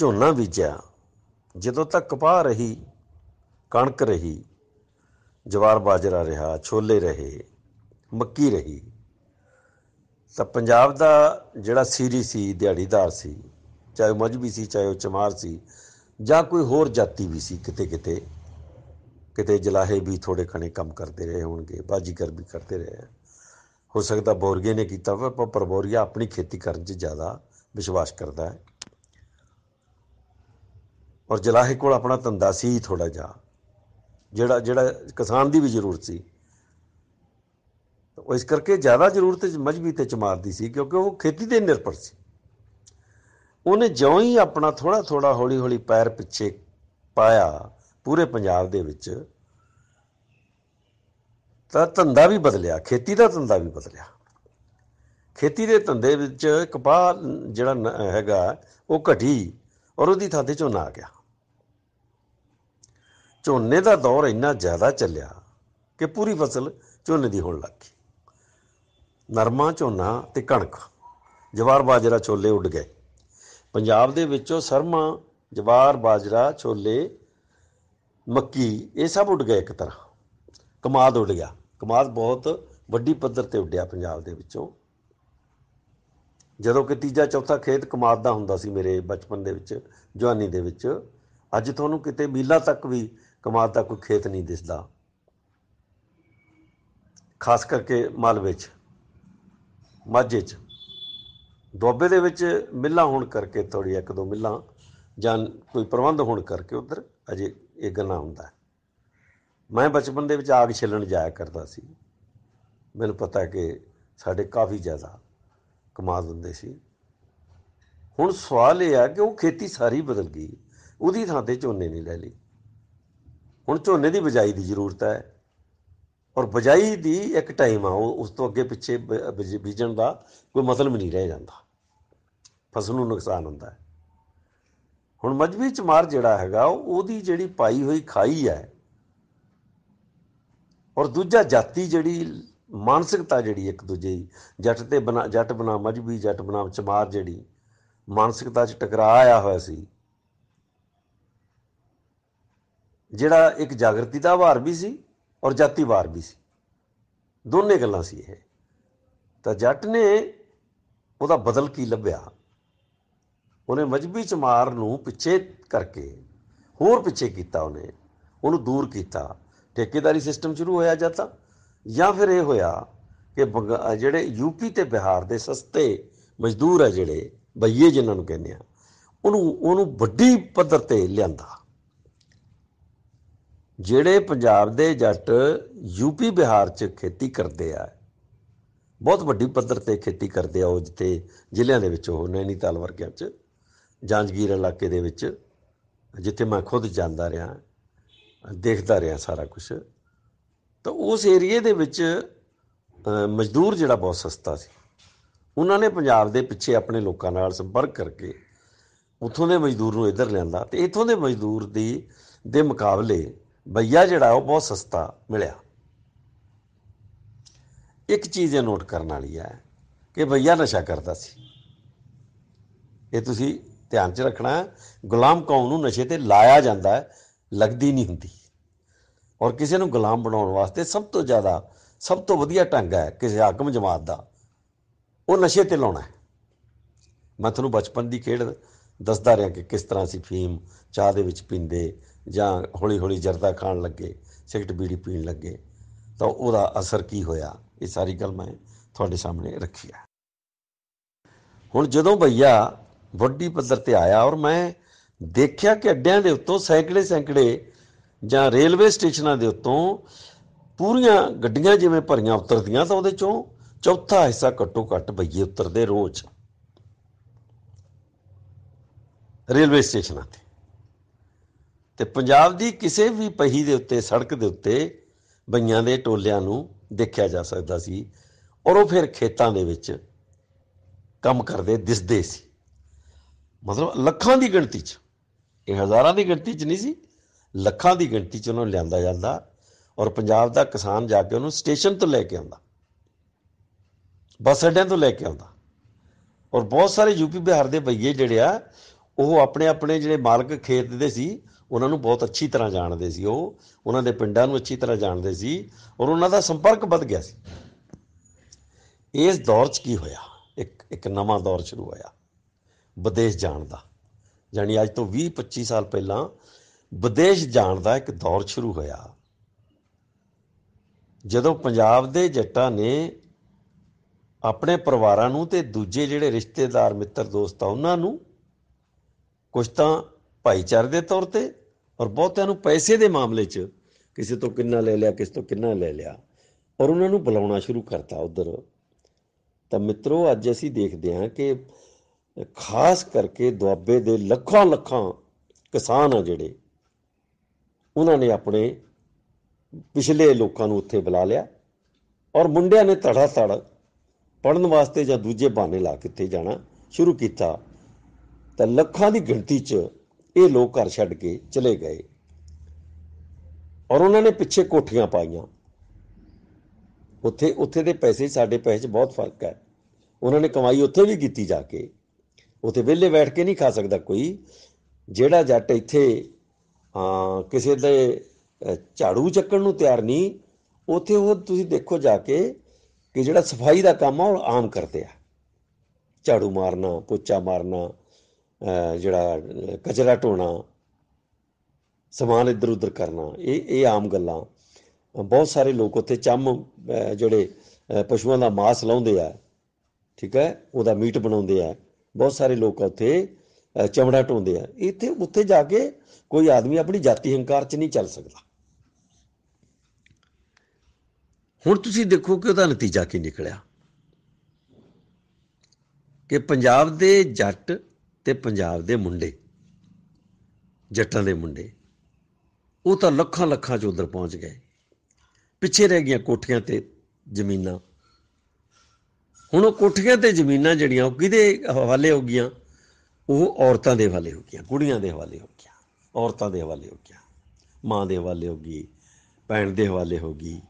ਝੋਨਾ ਬੀਜਿਆ ਜਦੋਂ ਤੱਕ ਕਪਾਹ ਰਹੀ ਕਣਕ ਰਹੀ ਜਵਾਰ ਬਾਜਰਾ ਰਿਹਾ ਛੋਲੇ ਰਹੇ ਮੱਕੀ ਰਹੀ ਤਾਂ ਪੰਜਾਬ ਦਾ ਜਿਹੜਾ ਸੀਰੀ ਸੀ ਦਿਹਾੜੀਦਾਰ ਸੀ ਚਾਹੇ ਮਜਬੀ ਸੀ ਚਾਹੇ ਉਹ ਚਮਾਰ ਸੀ ਜਾਂ ਕੋਈ ਹੋਰ ਜਾਤੀ ਵੀ ਸੀ ਕਿਤੇ ਕਿਤੇ ਕਿਤੇ ਜਲਾਹੇ ਵੀ ਥੋੜੇ ਖਣੇ ਕੰਮ ਕਰਦੇ ਰਹੇ ਹੋਣਗੇ ਬਾਜੀਗਰ ਵੀ ਕਰਦੇ ਰਹੇ ਹੋ ਸਕਦਾ ਬੋਰਗੇ ਨੇ ਕੀਤਾ ਹੋਵੇ ਪਰ ਬੋਰੀਆ ਆਪਣੀ ਖੇਤੀ ਕਰਨ 'ਚ ਜ਼ਿਆਦਾ ਵਿਸ਼ਵਾਸ ਕਰਦਾ ਹੈ ਔਰ ਜਲਾਹੇ ਕੋਲ ਆਪਣਾ ਧੰਦਾ ਸੀ ਥੋੜਾ ਜਿਹਾ ਜਿਹੜਾ ਜਿਹੜਾ ਕਿਸਾਨ ਦੀ ਵੀ ਜ਼ਰੂਰਤ ਸੀ ਉਹ ਇਸ ਕਰਕੇ ਜ਼ਿਆਦਾ ਜ਼ਰੂਰਤ ਮਜਬੀ ਤੇ ਚਮਾਰਦੀ ਸੀ ਕਿਉਂਕਿ ਉਹ ਖੇਤੀ ਤੇ ਨਿਰਭਰ ਸੀ ਉਹਨੇ ਜਿਉਂ ਹੀ ਆਪਣਾ ਥੋੜਾ ਥੋੜਾ ਹੌਲੀ ਹੌਲੀ ਪੈਰ ਪਿੱਛੇ ਪਾਇਆ ਪੂਰੇ ਪੰਜਾਬ ਦੇ ਵਿੱਚ ਤਾਂ ਧੰਦਾ ਵੀ ਬਦਲਿਆ ਖੇਤੀ ਦਾ ਧੰਦਾ ਵੀ ਬਦਲਿਆ ਖੇਤੀ ਦੇ ਧੰਦੇ ਵਿੱਚ ਕਪਾਹ ਜਿਹੜਾ ਹੈਗਾ ਉਹ ਘਟੀ ਔਰ ਉਹਦੀ ਥਾਂ ਤੇ ਝੋਨਾ ਆ ਗਿਆ ਝੋਨੇ ਦਾ ਦੌਰ ਇੰਨਾ ਜ਼ਿਆਦਾ ਚੱਲਿਆ ਕਿ ਪੂਰੀ ਫਸਲ ਝੋਨੇ ਦੀ ਹੋਣ ਲੱਗ ਗਈ ਨਰਮਾ ਝੋਨਾ ਤੇ ਕਣਕ ਜਵਾਰ ਬਾਜਰਾ ਛੋਲੇ ਉੱਡ ਗਏ ਪੰਜਾਬ ਦੇ ਵਿੱਚੋਂ ਸਰਮਾ ਜਵਾਰ ਬਾਜਰਾ ਛੋਲੇ ਮੱਕੀ ਇਹ ਸਭ ਉੱਡ ਗਏ ਇੱਕ ਤਰ੍ਹਾਂ ਕਮਾਦ ਉੱਡ ਗਿਆ ਕਮਾਦ ਬਹੁਤ ਵੱਡੀ ਪੱਧਰ ਤੇ ਉੱਡਿਆ ਪੰਜਾਬ ਦੇ ਵਿੱਚੋਂ ਜਦੋਂ ਕਿ ਤੀਜਾ ਚੌਥਾ ਖੇਤ ਕਮਾਦ ਦਾ ਹੁੰਦਾ ਸੀ ਮੇਰੇ ਬਚਪਨ ਦੇ ਵਿੱਚ ਜਵਾਨੀ ਦੇ ਵਿੱਚ ਅੱਜ ਤੁਹਾਨੂੰ ਕਿਤੇ ਮੀਲਾ ਤੱਕ ਵੀ ਕਮਾਦ ਦਾ ਕੋਈ ਖੇਤ ਨਹੀਂ ਦਿਸਦਾ ਖਾਸ ਕਰਕੇ ਮਾਲਵੇ ਵਿੱਚ ਮਾਝੇ 'ਚ ਦੁਆਬੇ ਦੇ ਵਿੱਚ ਮਿੱਲਾਂ ਹੋਣ ਕਰਕੇ ਥੋੜੀ ਇੱਕ ਦੋ ਮਿੱਲਾਂ ਜਾਂ ਕੋਈ ਪ੍ਰਬੰਧ ਹੋਣ ਕਰਕੇ ਉਧਰ ਅਜੇ ਇਹ ਨਾ ਹੁੰਦਾ ਮੈਂ ਬਚਪਨ ਦੇ ਵਿੱਚ ਆਗ ਛਿੱਲਣ ਜਾਇਆ ਕਰਦਾ ਸੀ ਮੈਨੂੰ ਪਤਾ ਕਿ ਸਾਡੇ ਕਾਫੀ ਜ਼ਿਆਦਾ ਕਮਾ ਦਿੰਦੇ ਸੀ ਹੁਣ ਸਵਾਲ ਇਹ ਆ ਕਿ ਉਹ ਖੇਤੀ ਸਾਰੀ ਬਦਲ ਗਈ ਉਹਦੀ ਥਾਂ ਤੇ ਝੋਨੇ ਨਹੀਂ ਲੈ ਲਈ ਹੁਣ ਝੋਨੇ ਦੀ ਬਜਾਈ ਦੀ ਜ਼ਰੂਰਤ ਹੈ ਔਰ ਬਜਾਈ ਦੀ ਇੱਕ ਟਾਈਮ ਆ ਉਸ ਤੋਂ ਅੱਗੇ ਪਿੱਛੇ ਬੀਜਣ ਦਾ ਕੋਈ ਮਤਲਬ ਨਹੀਂ ਰਹਿ ਜਾਂਦਾ ਫਸਲ ਨੂੰ ਨੁਕਸਾਨ ਹੁੰਦਾ ਹੈ ਹੁਣ ਮਜਬੀ ਚਮਾਰ ਜਿਹੜਾ ਹੈਗਾ ਉਹਦੀ ਜਿਹੜੀ ਪਾਈ ਹੋਈ ਖਾਈ ਹੈ ਔਰ ਦੂਜਾ ਜਾਤੀ ਜਿਹੜੀ ਮਾਨਸਿਕਤਾ ਜਿਹੜੀ ਇੱਕ ਦੂਜੇ ਦੀ ਜੱਟ ਤੇ ਬਣਾ ਜੱਟ ਬਣਾ ਮਜਬੀ ਜੱਟ ਬਣਾ ਚਮਾਰ ਜਿਹੜੀ ਮਾਨਸਿਕਤਾ 'ਚ ਟਕਰਾਅ ਆਇਆ ਹੋਇਆ ਸੀ ਜਿਹੜਾ ਇੱਕ ਜਾਗਰਤੀ ਦਾ ਵਾਰ ਵੀ ਸੀ ਔਰ ਜਾਤੀ ਵਾਰ ਵੀ ਸੀ ਦੋਨੇ ਗੱਲਾਂ ਸੀ ਇਹ ਤਾਂ ਜੱਟ ਨੇ ਉਹਦਾ ਬਦਲ ਕੀ ਲੱਭਿਆ ਉਹਨੇ ਮਜਬੀ ਚਮਾਰ ਨੂੰ ਪਿੱਛੇ ਕਰਕੇ ਹੋਰ ਪਿੱਛੇ ਕੀਤਾ ਉਹਨੇ ਉਹਨੂੰ ਦੂਰ ਕੀਤਾ ਠੇਕੇਦਾਰੀ ਸਿਸਟਮ ਸ਼ੁਰੂ ਹੋਇਆ ਜਾਂ ਤਾਂ ਜਾਂ ਫਿਰ ਇਹ ਹੋਇਆ ਕਿ ਜਿਹੜੇ ਯੂਪੀ ਤੇ ਬਿਹਾਰ ਦੇ ਸਸਤੇ ਮਜ਼ਦੂਰ ਆ ਜਿਹੜੇ ਬਈਏ ਜਿਨ੍ਹਾਂ ਨੂੰ ਕਹਿੰਦੇ ਆ ਉਹਨੂੰ ਉਹਨੂੰ ਵੱਡੀ ਪੱਧਰ ਤੇ ਲਿਆਂਦਾ ਜਿਹੜੇ ਪੰਜਾਬ ਦੇ ਜੱਟ ਯੂਪੀ ਬਿਹਾਰ 'ਚ ਖੇਤੀ ਕਰਦੇ ਆ ਬਹੁਤ ਵੱਡੀ ਪੱਧਰ ਤੇ ਖੇਤੀ ਕਰਦੇ ਆ ਉਹ ਜਿੱਤੇ ਜ਼ਿਲ੍ਹਿਆਂ ਦੇ ਵਿੱਚ ਉਹ ਨੈਣੀਤਾਲ ਵਰਗਿਆਂ 'ਚ ਜਾਂਜਗੀਰ ਇਲਾਕੇ ਦੇ ਵਿੱਚ ਜਿੱਥੇ ਮੈਂ ਖੁਦ ਜਾਂਦਾ ਰਿਹਾ ਦੇਖਦਾ ਰਿਹਾ ਸਾਰਾ ਕੁਝ ਤਾਂ ਉਸ ਏਰੀਏ ਦੇ ਵਿੱਚ ਮਜ਼ਦੂਰ ਜਿਹੜਾ ਬਹੁਤ ਸਸਤਾ ਸੀ ਉਹਨਾਂ ਨੇ ਪੰਜਾਬ ਦੇ ਪਿੱਛੇ ਆਪਣੇ ਲੋਕਾਂ ਨਾਲ ਸੰਪਰਕ ਕਰਕੇ ਉੱਥੋਂ ਦੇ ਮਜ਼ਦੂਰ ਨੂੰ ਇੱਧਰ ਲਿਆਂਦਾ ਤੇ ਇੱਥੋਂ ਦੇ ਮਜ਼ਦੂਰ ਦੀ ਦੇ ਮੁਕਾਬਲੇ ਬਈਆ ਜਿਹੜਾ ਉਹ ਬਹੁਤ ਸਸਤਾ ਮਿਲਿਆ ਇੱਕ ਚੀਜ਼ ਇਹ ਨੋਟ ਕਰਨ ਵਾਲੀ ਹੈ ਕਿ ਬਈਆ ਨਸ਼ਾ ਕਰਦਾ ਸੀ ਇਹ ਤੁਸੀਂ ਧਿਆਨ 'ਚ ਰੱਖਣਾ ਗੁਲਾਮ ਕੌਮ ਨੂੰ ਨਸ਼ੇ ਤੇ ਲਾਇਆ ਜਾਂਦਾ ਲੱਗਦੀ ਨਹੀਂ ਹੁੰਦੀ ਔਰ ਕਿਸੇ ਨੂੰ ਗੁਲਾਮ ਬਣਾਉਣ ਵਾਸਤੇ ਸਭ ਤੋਂ ਜ਼ਿਆਦਾ ਸਭ ਤੋਂ ਵਧੀਆ ਢੰਗ ਹੈ ਕਿਸੇ ਹਾਕਮ ਜਮਾਤ ਦਾ ਉਹ ਨਸ਼ੇ ਤੇ ਲਾਉਣਾ ਮੈਂ ਤੁਹਾਨੂੰ ਬਚਪਨ ਦੀ ਖੇਡ ਦੱਸਦਾ ਰਿਹਾ ਕਿ ਕਿਸ ਤਰ੍ਹਾਂ ਸੀ ਫੀਮ ਚਾਹ ਦੇ ਵਿੱਚ ਪੀਂਦੇ ਜਾਂ ਹੌਲੀ ਹੌਲੀ ਜਰਦਾ ਖਾਣ ਲੱਗੇ ਸਿਗਰਟ ਬੀੜੀ ਪੀਣ ਲੱਗੇ ਤਾਂ ਉਹਦਾ ਅਸਰ ਕੀ ਹੋਇਆ ਇਹ ਸਾਰੀ ਗੱਲ ਮੈਂ ਤੁਹਾਡੇ ਸਾਹਮਣੇ ਰੱਖੀ ਹੈ ਹੁਣ ਜਦੋਂ ਭਈਆ ਵੱਡੀ ਪੱਧਰ ਤੇ ਆਇਆ ਔਰ ਮੈਂ ਦੇਖਿਆ ਕਿ ਅੱਡਿਆਂ ਦੇ ਉੱਤੋਂ ਸੈਂਕੜੇ ਸੈਂਕੜੇ ਜਾਂ ਰੇਲਵੇ ਸਟੇਸ਼ਨਾਂ ਦੇ ਉੱਤੋਂ ਪੂਰੀਆਂ ਗੱਡੀਆਂ ਜਿਵੇਂ ਭਰੀਆਂ ਉਤਰਦੀਆਂ ਤਾਂ ਉਹਦੇ ਚੋਂ ਚੌਥਾ ਹਿੱਸਾ ਘੱਟੋ ਘੱਟ ਬਈਏ ਉਤਰਦੇ ਰੋਜ਼ ਰੇਲਵੇ ਸਟੇਸ਼ਨਾਂ ਤੇ ਤੇ ਪੰਜਾਬ ਦੀ ਕਿਸੇ ਵੀ ਪਹੀ ਦੇ ਉੱਤੇ ਸੜਕ ਦੇ ਉੱਤੇ ਬਈਆਂ ਦੇ ਟੋਲਿਆਂ ਨੂੰ ਦੇਖਿਆ ਜਾ ਸਕਦਾ ਸੀ ਔਰ ਉਹ ਫਿਰ ਖੇਤਾਂ ਦੇ ਵਿੱਚ ਕੰਮ ਕਰਦੇ ਦਿਸਦੇ ਸੀ ਮਤਲਬ ਲੱਖਾਂ ਦੀ ਗਿਣਤੀ 'ਚ ਇਹ ਹਜ਼ਾਰਾਂ ਦੀ ਗਿਣਤੀ 'ਚ ਨਹੀਂ ਸੀ ਲੱਖਾਂ ਦੀ ਗਿਣਤੀ 'ਚ ਉਹਨੂੰ ਲਿਆਂਦਾ ਜਾਂਦਾ ਔਰ ਪੰਜਾਬ ਦਾ ਕਿਸਾਨ ਜਾ ਕੇ ਉਹਨੂੰ ਸਟੇਸ਼ਨ ਤੋਂ ਲੈ ਕੇ ਆਉਂਦਾ ਬੱਸ ਅੱਡਿਆਂ ਤੋਂ ਲੈ ਕੇ ਆਉਂਦਾ ਔਰ ਬਹੁਤ ਸਾਰੇ ਯੂਪੀ ਬਿਹਾਰ ਦੇ ਭਈਏ ਜਿਹੜੇ ਆ ਉਹ ਆਪਣੇ ਆਪਣੇ ਜਿਹੜੇ ਮਾਲਕ ਖੇਤ ਦੇ ਸੀ ਉਹਨਾਂ ਨੂੰ ਬਹੁਤ ਅੱਛੀ ਤਰ੍ਹਾਂ ਜਾਣਦੇ ਸੀ ਉਹ ਉਹਨਾਂ ਦੇ ਪਿੰਡਾਂ ਨੂੰ ਅੱਛੀ ਤਰ੍ਹਾਂ ਜਾਣਦੇ ਸੀ ਔਰ ਉਹਨਾਂ ਦਾ ਸੰਪਰਕ ਵੱਧ ਗਿਆ ਸੀ ਇਸ ਦੌਰ 'ਚ ਕੀ ਹੋਇਆ ਇੱਕ ਇੱਕ ਨਵਾਂ ਦੌਰ ਸ਼ੁਰੂ ਹੋਇਆ ਵਿਦੇਸ਼ ਜਾਣ ਦਾ ਜਾਨੀ ਅੱਜ ਤੋਂ 20 25 ਸਾਲ ਪਹਿਲਾਂ ਵਿਦੇਸ਼ ਜਾਣ ਦਾ ਇੱਕ ਦੌਰ ਸ਼ੁਰੂ ਹੋਇਆ ਜਦੋਂ ਪੰਜਾਬ ਦੇ ਜੱਟਾਂ ਨੇ ਆਪਣੇ ਪਰਿਵਾਰਾਂ ਨੂੰ ਤੇ ਦੂਜੇ ਜਿਹੜੇ ਰਿਸ਼ਤੇਦਾਰ ਮਿੱਤਰ ਦੋਸਤ ਆ ਉਹਨਾਂ ਨੂੰ ਕੁਝ ਤਾਂ ਭਾਈਚਾਰੇ ਦੇ ਤੌਰ ਤੇ ਔਰ ਬਹੁਤਿਆਂ ਨੂੰ ਪੈਸੇ ਦੇ ਮਾਮਲੇ 'ਚ ਕਿਸੇ ਤੋਂ ਕਿੰਨਾ ਲੈ ਲਿਆ ਕਿਸੇ ਤੋਂ ਕਿੰਨਾ ਲੈ ਲਿਆ ਔਰ ਉਹਨਾਂ ਨੂੰ ਬੁਲਾਉਣਾ ਸ਼ੁਰੂ ਕਰਤਾ ਉਧਰ ਤਾਂ ਮਿੱਤਰੋ ਅੱਜ ਅਸੀਂ ਦੇਖਦੇ ਹਾਂ ਕਿ ਖਾਸ ਕਰਕੇ ਦੁਆਬੇ ਦੇ ਲੱਖਾਂ ਲੱਖਾਂ ਕਿਸਾਨ ਆ ਜਿਹੜੇ ਉਹਨਾਂ ਨੇ ਆਪਣੇ ਪਿਛਲੇ ਲੋਕਾਂ ਨੂੰ ਉੱਥੇ ਬੁਲਾ ਲਿਆ ਔਰ ਮੁੰਡਿਆਂ ਨੇ ਧੜਾ ਧੜ ਪੜਨ ਵਾਸਤੇ ਜਾਂ ਦੂਜੇ ਬਹਾਨੇ ਲਾ ਕਿੱਥੇ ਜਾਣਾ ਸ਼ੁਰੂ ਕੀਤਾ ਤਾਂ ਲੱਖਾਂ ਦੀ ਗਿਣਤੀ 'ਚ ਇਹ ਲੋਕ ਘਰ ਛੱਡ ਕੇ ਚਲੇ ਗਏ ਔਰ ਉਹਨਾਂ ਨੇ ਪਿੱਛੇ ਕੋਠੀਆਂ ਪਾਈਆਂ ਉੱਥੇ ਉੱਥੇ ਦੇ ਪੈਸੇ ਸਾਡੇ ਪੈਸੇ 'ਚ ਬਹੁਤ ਫਰਕ ਹੈ ਉਹਨਾਂ ਨੇ ਕਮਾਈ ਉੱਥੇ ਵੀ ਕੀਤੀ ਜਾ ਕੇ ਉਥੇ ਵਿਹਲੇ ਬੈਠ ਕੇ ਨਹੀਂ ਖਾ ਸਕਦਾ ਕੋਈ ਜਿਹੜਾ ਜੱਟ ਇੱਥੇ ਕਿਸੇ ਦੇ ਝਾੜੂ ਚੱਕਣ ਨੂੰ ਤਿਆਰ ਨਹੀਂ ਉਥੇ ਉਹ ਤੁਸੀਂ ਦੇਖੋ ਜਾ ਕੇ ਕਿ ਜਿਹੜਾ ਸਫਾਈ ਦਾ ਕੰਮ ਆ ਉਹ ਆਮ ਕਰਦੇ ਆ ਝਾੜੂ ਮਾਰਨਾ ਪੋਚਾ ਮਾਰਨਾ ਜਿਹੜਾ ਕਚਰਾ ਢੋਣਾ ਸਮਾਨ ਇੱਧਰ ਉੱਧਰ ਕਰਨਾ ਇਹ ਇਹ ਆਮ ਗੱਲਾਂ ਬਹੁਤ ਸਾਰੇ ਲੋਕ ਉੱਥੇ ਚੰਮ ਜਿਹੜੇ ਪਸ਼ੂਆਂ ਦਾ ਮਾਸ ਲਾਉਂਦੇ ਆ ਠੀਕ ਹੈ ਉਹਦਾ ਮੀਟ ਬਣਾਉਂਦੇ ਆ ਬਹੁਤ ਸਾਰੇ ਲੋਕ ਉੱਥੇ ਚਮੜਾ ਢੋਂਦੇ ਆ ਇੱਥੇ ਉੱਥੇ ਜਾ ਕੇ ਕੋਈ ਆਦਮੀ ਆਪਣੀ ਜਾਤੀ ਹੰਕਾਰ 'ਚ ਨਹੀਂ ਚੱਲ ਸਕਦਾ ਹੁਣ ਤੁਸੀਂ ਦੇਖੋ ਕਿ ਉਹਦਾ ਨਤੀਜਾ ਕੀ ਨਿਕਲਿਆ ਕਿ ਪੰਜਾਬ ਦੇ ਜੱਟ ਤੇ ਪੰਜਾਬ ਦੇ ਮੁੰਡੇ ਜੱਟਾਂ ਦੇ ਮੁੰਡੇ ਉਹ ਤਾਂ ਲੱਖਾਂ ਲੱਖਾਂ ਚ ਉਧਰ ਪਹੁੰਚ ਗਏ ਪਿੱਛੇ ਰਹਿ ਗਈਆਂ ਕੋਠੀਆਂ ਤੇ ਜ਼ਮੀਨਾਂ ਹੁਣ ਉਹ ਕੋਠੀਆਂ ਤੇ ਜ਼ਮੀਨਾਂ ਜਿਹੜੀਆਂ ਉਹ ਕਿਹਦੇ ਹਵਾਲੇ ਹੋ ਗਈਆਂ ਉਹ ਔਰਤਾਂ ਦੇ ਹਵਾਲੇ ਹੋ ਗਈਆਂ ਕੁੜੀਆਂ ਦੇ ਹਵਾਲੇ ਹੋ ਗਈਆਂ ਔਰਤਾਂ ਦੇ ਹਵਾਲੇ ਹੋ ਗਈਆਂ ਮਾਂ ਦੇ ਹਵਾਲੇ ਹੋ ਗਈ ਭੈਣ ਦੇ ਹਵਾਲੇ ਹੋ ਗਈ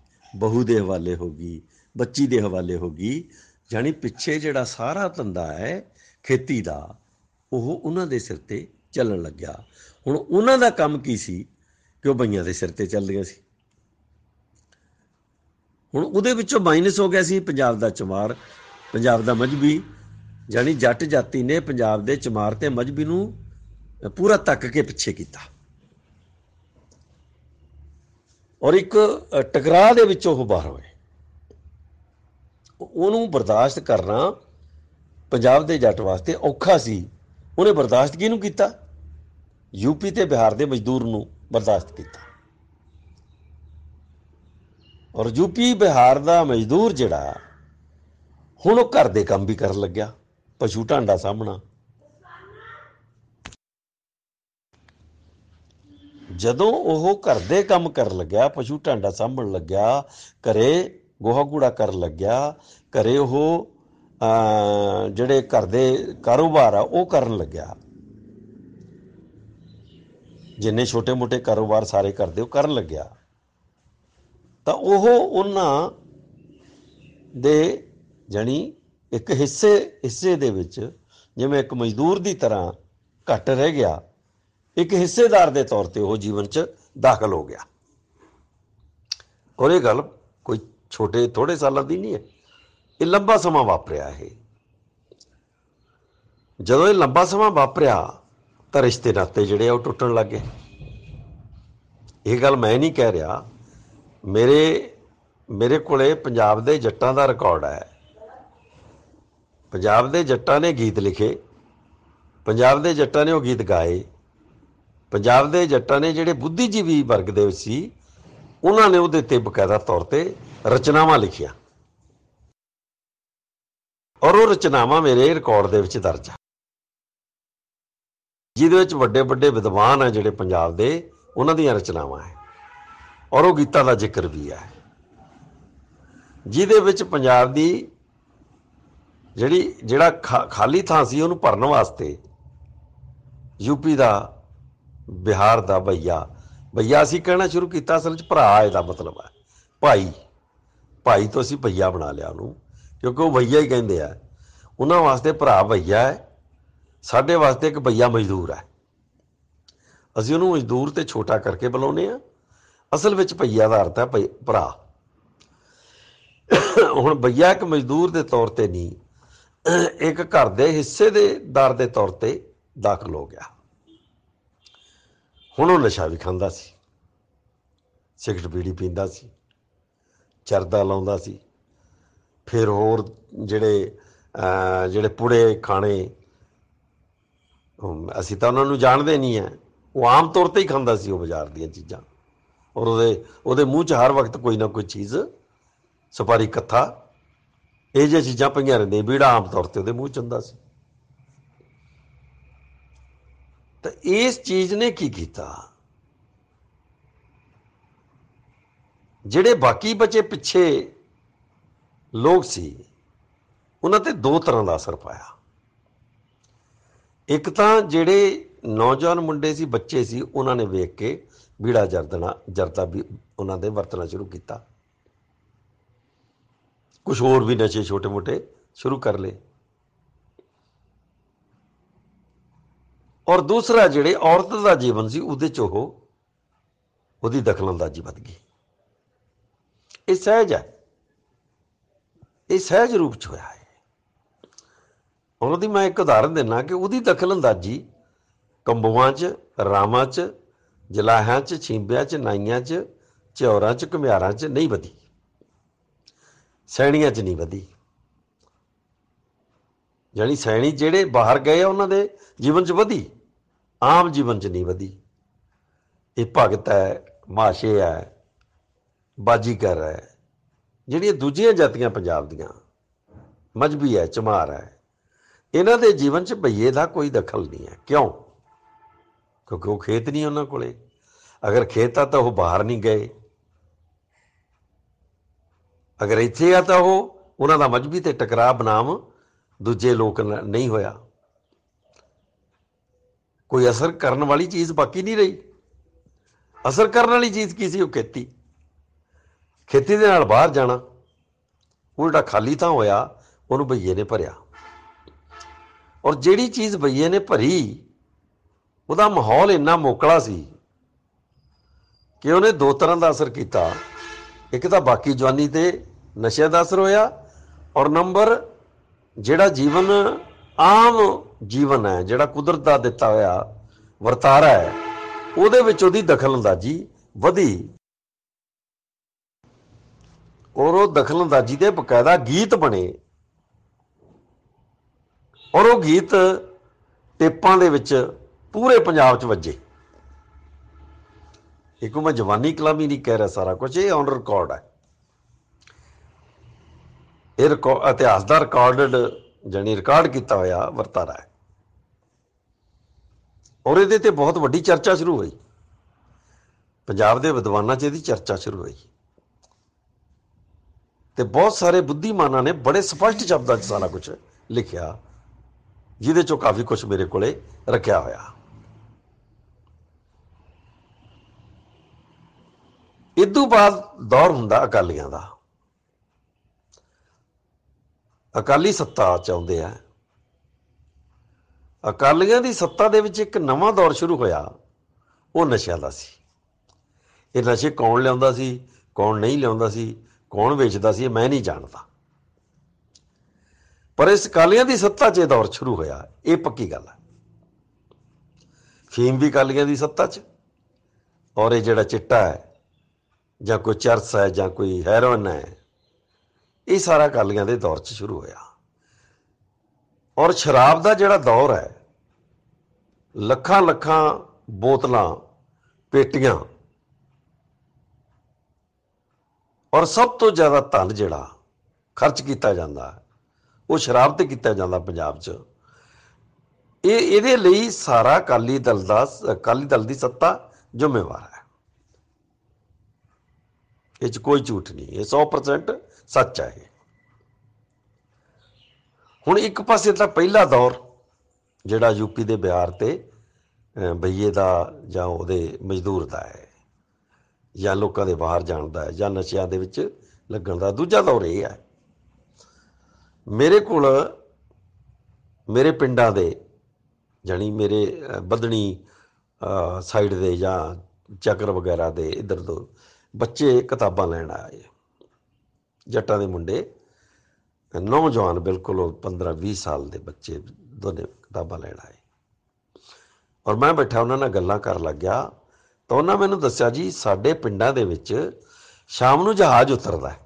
ਬਹੂ ਦੇ ਹਵਾਲੇ ਹੋ ਗਈ ਬੱਚੀ ਦੇ ਹਵਾਲੇ ਹੋ ਗਈ ਜਾਨੀ ਪਿੱਛੇ ਜਿਹੜਾ ਸਾਰਾ ਧੰਦਾ ਹੈ ਖੇਤੀ ਦਾ ਉਹ ਉਹਨਾਂ ਦੇ ਸਿਰ ਤੇ ਚੱਲਣ ਲੱਗਿਆ ਹੁਣ ਉਹਨਾਂ ਦਾ ਕੰਮ ਕੀ ਸੀ ਕਿ ਉਹ ਬਈਆਂ ਦੇ ਸਿਰ ਤੇ ਚੱਲ ਚੱਲਦੀਆਂ ਸੀ ਹੁਣ ਉਹਦੇ ਵਿੱਚੋਂ ਮਾਈਨਸ ਹੋ ਗਿਆ ਸੀ ਪੰਜਾਬ ਦਾ ਚਮਾਰ ਪੰਜਾਬ ਦਾ ਮਜਬੀ ਜਾਨੀ ਜੱਟ ਜਾਤੀ ਨੇ ਪੰਜਾਬ ਦੇ ਚਮਾਰ ਤੇ ਮਜਬੀ ਨੂੰ ਪੂਰਾ ਤੱਕ ਕੇ ਪਿੱਛੇ ਕੀਤਾ ਔਰ ਇੱਕ ਟਕਰਾਅ ਦੇ ਵਿੱਚੋਂ ਉਹ ਬਾਹਰ ਹੋਏ ਉਹਨੂੰ ਬਰਦਾਸ਼ਤ ਕਰਨਾ ਪੰਜਾਬ ਦੇ ਜੱਟ ਵਾਸਤੇ ਔਖਾ ਸੀ ਉਹਨੇ ਬਰਦਾਸ਼ਤ ਕਿਹਨੂੰ ਕੀਤਾ ਯੂਪੀ ਤੇ ਬਿਹਾਰ ਦੇ ਮਜ਼ਦੂਰ ਨੂੰ ਬਰਦਾਸ਼ਤ ਕੀਤਾ ਔਰ ਯੂਪੀ ਬਿਹਾਰ ਦਾ ਮਜ਼ਦੂਰ ਜਿਹੜਾ ਹੁਣ ਉਹ ਘਰ ਦੇ ਕੰਮ ਵੀ ਕਰਨ ਲੱਗਿਆ ਪਸ਼ੂ ਢਾਂਡਾ ਸਾਹਮਣਾ ਜਦੋਂ ਉਹ ਘਰ ਦੇ ਕੰਮ ਕਰਨ ਲੱਗਿਆ ਪਸ਼ੂ ਢਾਂਡਾ ਸਾਹਮਣ ਲੱਗਿਆ ਘਰੇ ਗੋਹਾ ਕੂੜਾ ਕਰਨ ਲੱਗਿਆ ਘਰੇ ਉਹ ਜਿਹੜੇ ਘਰ ਦੇ ਕਾਰੋਬਾਰ ਆ ਉਹ ਕਰਨ ਲੱਗਿਆ ਜਿੰਨੇ ਛੋਟੇ-ਮੋਟੇ ਕਾਰੋਬਾਰ ਸਾਰੇ ਕਰਦੇ ਉਹ ਕਰਨ ਲੱਗਿਆ ਤਾਂ ਉਹ ਉਹਨਾਂ ਦੇ ਜਾਨੀ ਇੱਕ ਹਿੱਸੇ ਹਿੱਸੇ ਦੇ ਵਿੱਚ ਜਿਵੇਂ ਇੱਕ ਮਜ਼ਦੂਰ ਦੀ ਤਰ੍ਹਾਂ ਘਟ ਰਹਿ ਗਿਆ ਇੱਕ ਹਿੱਸੇਦਾਰ ਦੇ ਤੌਰ ਤੇ ਉਹ ਜੀਵਨ 'ਚ ਦਾਖਲ ਹੋ ਗਿਆ ਔਰ ਇਹ ਗੱਲ ਕੋਈ ਛੋਟੇ ਥੋੜੇ ਸਾਲਾਂ ਦੀ ਨਹੀਂ ਹੈ ਇਹ ਲੰਬਾ ਸਮਾਂ ਵਾਪਰਿਆ ਇਹ ਜਦੋਂ ਇਹ ਲੰਬਾ ਸਮਾਂ ਵਾਪਰਿਆ ਤਾਂ ਰਿਸ਼ਤੇ ਨਾਤੇ ਜਿਹੜੇ ਆ ਉਹ ਟੁੱਟਣ ਲੱਗੇ ਇਹ ਗੱਲ ਮੈਂ ਨਹੀਂ ਕਹਿ ਰਿਹਾ ਮੇਰੇ ਮੇਰੇ ਕੋਲੇ ਪੰਜਾਬ ਦੇ ਜੱਟਾਂ ਦਾ ਰਿਕਾਰਡ ਹੈ ਪੰਜਾਬ ਦੇ ਜੱਟਾਂ ਨੇ ਗੀਤ ਲਿਖੇ ਪੰਜਾਬ ਦੇ ਜੱਟਾਂ ਨੇ ਉਹ ਗੀਤ ਗਾਏ ਪੰਜਾਬ ਦੇ ਜੱਟਾਂ ਨੇ ਜਿਹੜੇ ਬੁੱਧੀਜੀਵੀ ਵਰਗ ਦੇ ਸੀ ਉਹਨਾਂ ਨੇ ਉਹਦੇ ਤੇ ਬਕਾਇਦਾ ਤੌਰ ਤੇ ਰਚਨਾਵਾਂ ਲਿਖੀਆਂ ਔਰ ਉਹ ਰਚਨਾਵਾਂ ਮੇਰੇ ਰਿਕਾਰਡ ਦੇ ਵਿੱਚ ਦਰਜ ਆ ਜਿਹਦੇ ਵਿੱਚ ਵੱਡੇ ਵੱਡੇ ਵਿਦਵਾਨ ਆ ਜਿਹੜੇ ਪੰਜਾਬ ਦੇ ਉਹਨਾਂ ਦੀਆਂ ਰਚਨਾਵਾਂ ਹੈ ਔਰ ਉਹ ਗੀਤਾਂ ਦਾ ਜ਼ਿਕਰ ਵੀ ਆ ਜਿਹਦੇ ਵਿੱਚ ਪੰਜਾਬ ਦੀ ਜਿਹੜੀ ਜਿਹੜਾ ਖਾਲੀ ਥਾਂ ਸੀ ਉਹਨੂੰ ਭਰਨ ਵਾਸਤੇ ਯੂਪੀ ਦਾ ਬਿਹਾਰ ਦਾ ਭਈਆ ਭਈਆ ਅਸੀਂ ਕਹਿਣਾ ਸ਼ੁਰੂ ਕੀਤਾ ਅਸਲ ਵਿੱਚ ਭਰਾ ਇਹਦਾ ਮਤਲਬ ਹੈ ਭਾਈ ਭਾਈ ਤੋਂ ਅਸੀਂ ਭਈਆ ਬਣਾ ਲਿਆ ਉਹਨੂੰ ਕਿਉਂਕਿ ਉਹ ਭਈਆ ਹੀ ਕਹਿੰਦੇ ਆ ਉਹਨਾਂ ਵਾਸਤੇ ਭਰਾ ਭਈਆ ਹੈ ਸਾਡੇ ਵਾਸਤੇ ਇੱਕ ਭਈਆ ਮਜ਼ਦੂਰ ਹੈ ਅਸੀਂ ਉਹਨੂੰ ਮਜ਼ਦੂਰ ਤੇ ਛੋਟਾ ਕਰਕੇ ਬੁਲਾਉਂਦੇ ਆ ਅਸਲ ਵਿੱਚ ਭਈਆ ਦਾ ਅਰਥ ਹੈ ਭਰਾ ਹੁਣ ਭਈਆ ਇੱਕ ਮਜ਼ਦੂਰ ਦੇ ਤੌਰ ਤੇ ਨਹੀਂ ਇੱਕ ਘਰ ਦੇ ਹਿੱਸੇ ਦੇ ਦਰ ਦੇ ਤੌਰ ਤੇ ਦਾਖਲ ਹੋ ਗਿਆ ਹੁਣ ਉਹ ਨਸ਼ਾ ਵੀ ਖਾਂਦਾ ਸੀ ਸਿਗਰਟ ਬੀੜੀ ਪੀਂਦਾ ਸੀ ਚਰਦਾ ਲਾਉਂਦਾ ਸੀ ਫਿਰ ਹੋਰ ਜਿਹੜੇ ਜਿਹੜੇ ਪੁੜੇ ਖਾਣੇ ਅਸੀਂ ਤਾਂ ਉਹਨਾਂ ਨੂੰ ਜਾਣਦੇ ਨਹੀਂ ਐ ਉਹ ਆਮ ਤੌਰ ਤੇ ਹੀ ਖਾਂਦਾ ਸੀ ਉਹ ਬਾਜ਼ਾਰ ਦੀਆਂ ਚੀਜ਼ਾਂ ਔਰ ਉਹਦੇ ਉਹਦੇ ਮੂੰਹ 'ਚ ਹਰ ਵਕਤ ਕੋਈ ਨਾ ਕੋਈ ਚੀਜ਼ ਸੁਪਾਰੀ ਕੱਥਾ ਇਹ ਜੇ ਚੀਜ਼ਾਂ ਪਈਆਂ ਰਹਿੰਦੇ ਬੀੜਾ ਆਮ ਤੌਰ ਤੇ ਉਹਦੇ ਮੂੰਹ ਚ ਹੁੰਦਾ ਸੀ ਤਾਂ ਇਸ ਚੀਜ਼ ਨੇ ਕੀ ਕੀਤਾ ਜਿਹੜੇ ਬਾਕੀ ਬਚੇ ਪਿੱਛੇ ਲੋਕ ਸੀ ਉਹਨਾਂ ਤੇ ਦੋ ਤਰ੍ਹਾਂ ਦਾ ਅਸਰ ਪਾਇਆ ਇੱਕ ਤਾਂ ਜਿਹੜੇ ਨੌਜਵਾਨ ਮੁੰਡੇ ਸੀ ਬੱਚੇ ਸੀ ਉਹਨਾਂ ਨੇ ਵੇਖ ਕੇ ਬੀੜਾ ਜਰਦਣਾ ਜਰਦਾ ਵੀ ਉਹਨਾਂ ਦੇ ਵਰਤਣਾ ਸ਼ੁਰੂ ਕੀਤਾ ਕੁਝ ਹੋਰ ਵੀ ਨਸ਼ੇ ਛੋਟੇ-ਮੋਟੇ ਸ਼ੁਰੂ ਕਰ ਲਏ ਔਰ ਦੂਸਰਾ ਜਿਹੜੇ ਔਰਤ ਦਾ ਜੀਵਨ ਸੀ ਉਹਦੇ ਚ ਉਹ ਉਹਦੀ ਦਖਲਅੰਦਾਜ਼ੀ ਵੱਧ ਗਈ ਇਹ ਸਹਿਜ ਹੈ ਇਹ ਸਹਿਜ ਰੂਪ ਚ ਹੋਇਆ ਹੈ ਉਹਦੀ ਮੈਂ ਇੱਕ ਉਦਾਹਰਨ ਦੇਣਾ ਕਿ ਉਹਦੀ ਦਖਲਅੰਦਾਜ਼ੀ ਕੰਬੂਆਂ 'ਚ ਰਾਮਾਂ 'ਚ ਜਲਾਹਾਂ 'ਚ ਛਿੰਬਿਆਂ 'ਚ ਨਾਈਆਂ 'ਚ ਚੌਰਾਂ 'ਚ ਘੁਮਿਆਰਾਂ 'ਚ ਨਹੀਂ ਵਧੀ ਸੈਣੀਆਂ 'ਚ ਨਹੀਂ ਵਧੀ ਜਾਨੀ ਸੈਣੀ ਜਿਹੜੇ ਬਾਹਰ ਗਏ ਉਹਨਾਂ ਦੇ ਜੀਵਨ 'ਚ ਵਧੀ ਆਮ ਜੀਵਨ 'ਚ ਨਹੀਂ ਵਧੀ ਇਹ ਭਗਤ ਹੈ ਮਾਸ਼ੇ ਹੈ ਬਾਜੀਗਰ ਹੈ ਜਿਹੜੀਆਂ ਦੂਜੀਆਂ ਜਾਤੀਆਂ ਪੰਜਾਬ ਦੀਆਂ ਮਜਬੀ ਹੈ ਚਮਾਰ ਹੈ ਇਹਨਾਂ ਦੇ ਜੀਵਨ 'ਚ ਭਈਏ ਦਾ ਕੋਈ ਦਖਲ ਨਹੀਂ ਹੈ ਕਿਉਂ ਕਿਉਂਕਿ ਉਹ ਖੇਤ ਨਹੀਂ ਉਹਨਾਂ ਕੋਲੇ ਅਗਰ ਖੇਤ ਆ ਤਾਂ ਉਹ ਬਾਹਰ ਨਹੀਂ ਗਏ ਅਗਰ ਇੱਥੇ ਆ ਤਾਂ ਉਹ ਉਹਨਾਂ ਦਾ ਮਜਬੀ ਤੇ ਟਕਰਾਅ ਬਨਾਮ ਦੂਜੇ ਲੋਕ ਨਹੀਂ ਹੋਇਆ ਕੋਈ ਅਸਰ ਕਰਨ ਵਾਲੀ ਚੀਜ਼ ਬਾਕੀ ਨਹੀਂ ਰਹੀ ਅਸਰ ਕਰਨ ਵਾਲੀ ਚੀਜ਼ ਕੀ ਸੀ ਉਹ ਖੇਤੀ ਖੇਤੀ ਦੇ ਨਾਲ ਬਾਹਰ ਜਾਣਾ ਉਲਟਾ ਖਾਲੀ ਤਾਂ ਹੋਇਆ ਉਹਨੂੰ ਭਈਏ ਨੇ ਭਰਿਆ ਔਰ ਜਿਹੜੀ ਚੀਜ਼ ਭਈਏ ਨੇ ਭਰੀ ਉਹਦਾ ਮਾਹੌਲ ਇੰਨਾ ਮੋਕਲਾ ਸੀ ਕਿ ਉਹਨੇ ਦੋ ਤਰ੍ਹਾਂ ਦਾ ਅਸਰ ਕੀਤਾ ਇੱਕ ਤਾਂ ਬਾਕੀ ਜਵਾਨੀ ਤੇ ਨਸ਼ੇ ਦਾ ਅਸਰ ਹੋਇਆ ਔਰ ਨੰਬਰ ਜਿਹੜਾ ਜੀਵਨ ਆਮ ਜੀਵਨ ਹੈ ਜਿਹੜਾ ਕੁਦਰਤ ਦਾ ਦਿੱਤਾ ਹੋਇਆ ਵਰਤਾਰਾ ਹੈ ਉਹਦੇ ਵਿੱਚ ਉਹਦੀ ਦਖਲਅੰਦਾਜ਼ੀ ਵਧੀ ਔਰ ਉਹ ਦਖਲਅੰਦਾਜ਼ੀ ਦੇ ਬਕਾਇਦਾ ਗੀਤ ਬਣੇ ਔਰ ਉਹ ਗੀਤ ਟੇਪਾਂ ਦੇ ਵਿੱਚ ਪੂਰੇ ਪੰਜਾਬ 'ਚ ਵੱਜੇ ਇਹ ਮੈਂ ਜਵਾਨੀ ਕਲਾਮੀ ਨਹੀਂ ਕਹਿ ਰਿਹਾ ਸਾਰਾ ਕੁਝ ਇਹ ਔਨ ਰਿਕਾਰਡ ਹੈ ਇਹ ਇਤਿਹਾਸ ਦਾ ਰਿਕਾਰਡਡ ਜਣੀ ਰਿਕਾਰਡ ਕੀਤਾ ਹੋਇਆ ਵਰਤਾਰਾ ਹੈ ਔਰ ਇਹਦੇ ਤੇ ਬਹੁਤ ਵੱਡੀ ਚਰਚਾ ਸ਼ੁਰੂ ਹੋਈ ਪੰਜਾਬ ਦੇ ਵਿਦਵਾਨਾਂ 'ਚ ਇਹਦੀ ਚਰਚਾ ਸ਼ੁਰੂ ਹੋਈ ਤੇ ਬਹੁਤ ਸਾਰੇ ਬੁੱਧੀਮਾਨਾਂ ਨੇ ਬੜੇ ਸਪਸ਼ਟ ਸ਼ਬਦਾਂ 'ਚ ਸਾਰਾ ਕੁਝ ਲਿਖਿਆ ਜਿਹਦੇ 'ਚੋਂ ਕਾਫੀ ਕੁਝ ਮੇਰੇ ਕੋਲੇ ਰੱਖਿਆ ਹੋਇਆ ਇਦੋਂ ਬਾਅਦ ਦੌਰ ਹੁੰਦਾ ਅਕਾਲੀਆਂ ਦਾ ਅਕਾਲੀ ਸੱਤਾ ਚਾਹੁੰਦੇ ਆ ਅਕਾਲੀਆਂ ਦੀ ਸੱਤਾ ਦੇ ਵਿੱਚ ਇੱਕ ਨਵਾਂ ਦੌਰ ਸ਼ੁਰੂ ਹੋਇਆ ਉਹ ਨਸ਼ਿਆਂ ਦਾ ਸੀ ਇਹ ਨਸ਼ੇ ਕੌਣ ਲਿਆਉਂਦਾ ਸੀ ਕੌਣ ਨਹੀਂ ਲਿਆਉਂਦਾ ਸੀ ਕੌਣ ਵੇਚਦਾ ਸੀ ਮੈਂ ਨਹੀਂ ਜਾਣਦਾ ਪਰ ਇਸ ਕਾਲੀਆਂ ਦੀ ਸੱਤਾ 'ਚ ਇਹ ਦੌਰ ਸ਼ੁਰੂ ਹੋਇਆ ਇਹ ਪੱਕੀ ਗੱਲ ਹੈ ਫੀਮ ਵੀ ਕਾਲੀਆਂ ਦੀ ਸੱਤਾ 'ਚ ਔਰ ਇਹ ਜਿਹੜਾ ਚਿੱਟਾ ਹੈ ਜਾਂ ਕੋਈ ਚਰਸ ਹੈ ਜਾਂ ਕੋਈ ਹੈਰੋਨ ਹੈ ਇਹ ਸਾਰਾ ਕਾਲੀਆਂ ਦੇ ਦੌਰ 'ਚ ਸ਼ੁਰੂ ਹੋਇਆ ਔਰ ਸ਼ਰਾਬ ਦਾ ਜਿਹੜਾ ਦੌਰ ਹੈ ਲੱਖਾਂ ਲੱਖਾਂ ਬੋਤਲਾਂ ਪੇਟੀਆਂ ਔਰ ਸਭ ਤੋਂ ਜ਼ਿਆਦਾ ਧਨ ਜਿਹੜਾ ਖਰਚ ਕੀਤਾ ਜਾਂਦਾ ਉਹ ਸ਼ਰਾਬ ਤੇ ਕੀਤਾ ਜਾਂਦਾ ਪੰਜਾਬ 'ਚ ਇਹ ਇਹਦੇ ਲਈ ਸਾਰਾ ਕਾਲੀ ਦਲ ਦਾ ਕਾਲੀ ਦਲ ਦੀ ਸੱਤਾ ਜ਼ਿੰਮੇਵਾਰ ਹੈ ਇਹ 'ਚ ਕੋਈ ਝੂਠ ਨਹੀਂ ਇਹ 100% ਸੱਚ ਹੈ ਹੁਣ ਇੱਕ ਪਾਸੇ ਤਾਂ ਪਹਿਲਾ ਦੌਰ ਜਿਹੜਾ ਯੂਪੀ ਦੇ ਬਿਹਾਰ ਤੇ ਬਈਏ ਦਾ ਜਾਂ ਉਹਦੇ ਮਜ਼ਦੂਰ ਦਾ ਹੈ ਜਾਂ ਲੋਕਾਂ ਦੇ ਬਾਹਰ ਜਾਣ ਦਾ ਹੈ ਜਾਂ ਨਸ਼ਿਆਂ ਦੇ ਵਿੱਚ ਲੱਗਣ ਦਾ ਦੂਜਾ ਦੌਰ ਇਹ ਹੈ ਮੇਰੇ ਕੋਲ ਮੇਰੇ ਪਿੰਡਾਂ ਦੇ ਜਾਨੀ ਮੇਰੇ ਬਦਣੀ ਸਾਈਡ ਦੇ ਜਾਂ ਚੱਕਰ ਵਗੈਰਾ ਦੇ ਇਧਰ ਤੋਂ ਬੱਚੇ ਕਿਤਾਬਾਂ ਲੈਣ ਆਏ ਜੱਟਾਂ ਦੇ ਮੁੰਡੇ ਨੌਜਵਾਨ ਬਿਲਕੁਲ 15 20 ਸਾਲ ਦੇ ਬੱਚੇ ਦੋਨੇ ਕਿਤਾਬਾਂ ਲੈਣ ਆਏ ਔਰ ਮੈਂ ਬੈਠਾ ਉਹਨਾਂ ਨਾਲ ਗੱਲਾਂ ਕਰਨ ਲੱਗਿਆ ਤਾਂ ਉਹਨਾਂ ਮੈਨੂੰ ਦੱਸਿਆ ਜੀ ਸਾਡੇ ਪਿੰਡਾਂ ਦੇ ਵਿੱਚ ਸ਼ਾਮ ਨੂੰ ਜਹਾਜ਼ ਉਤਰਦਾ ਹੈ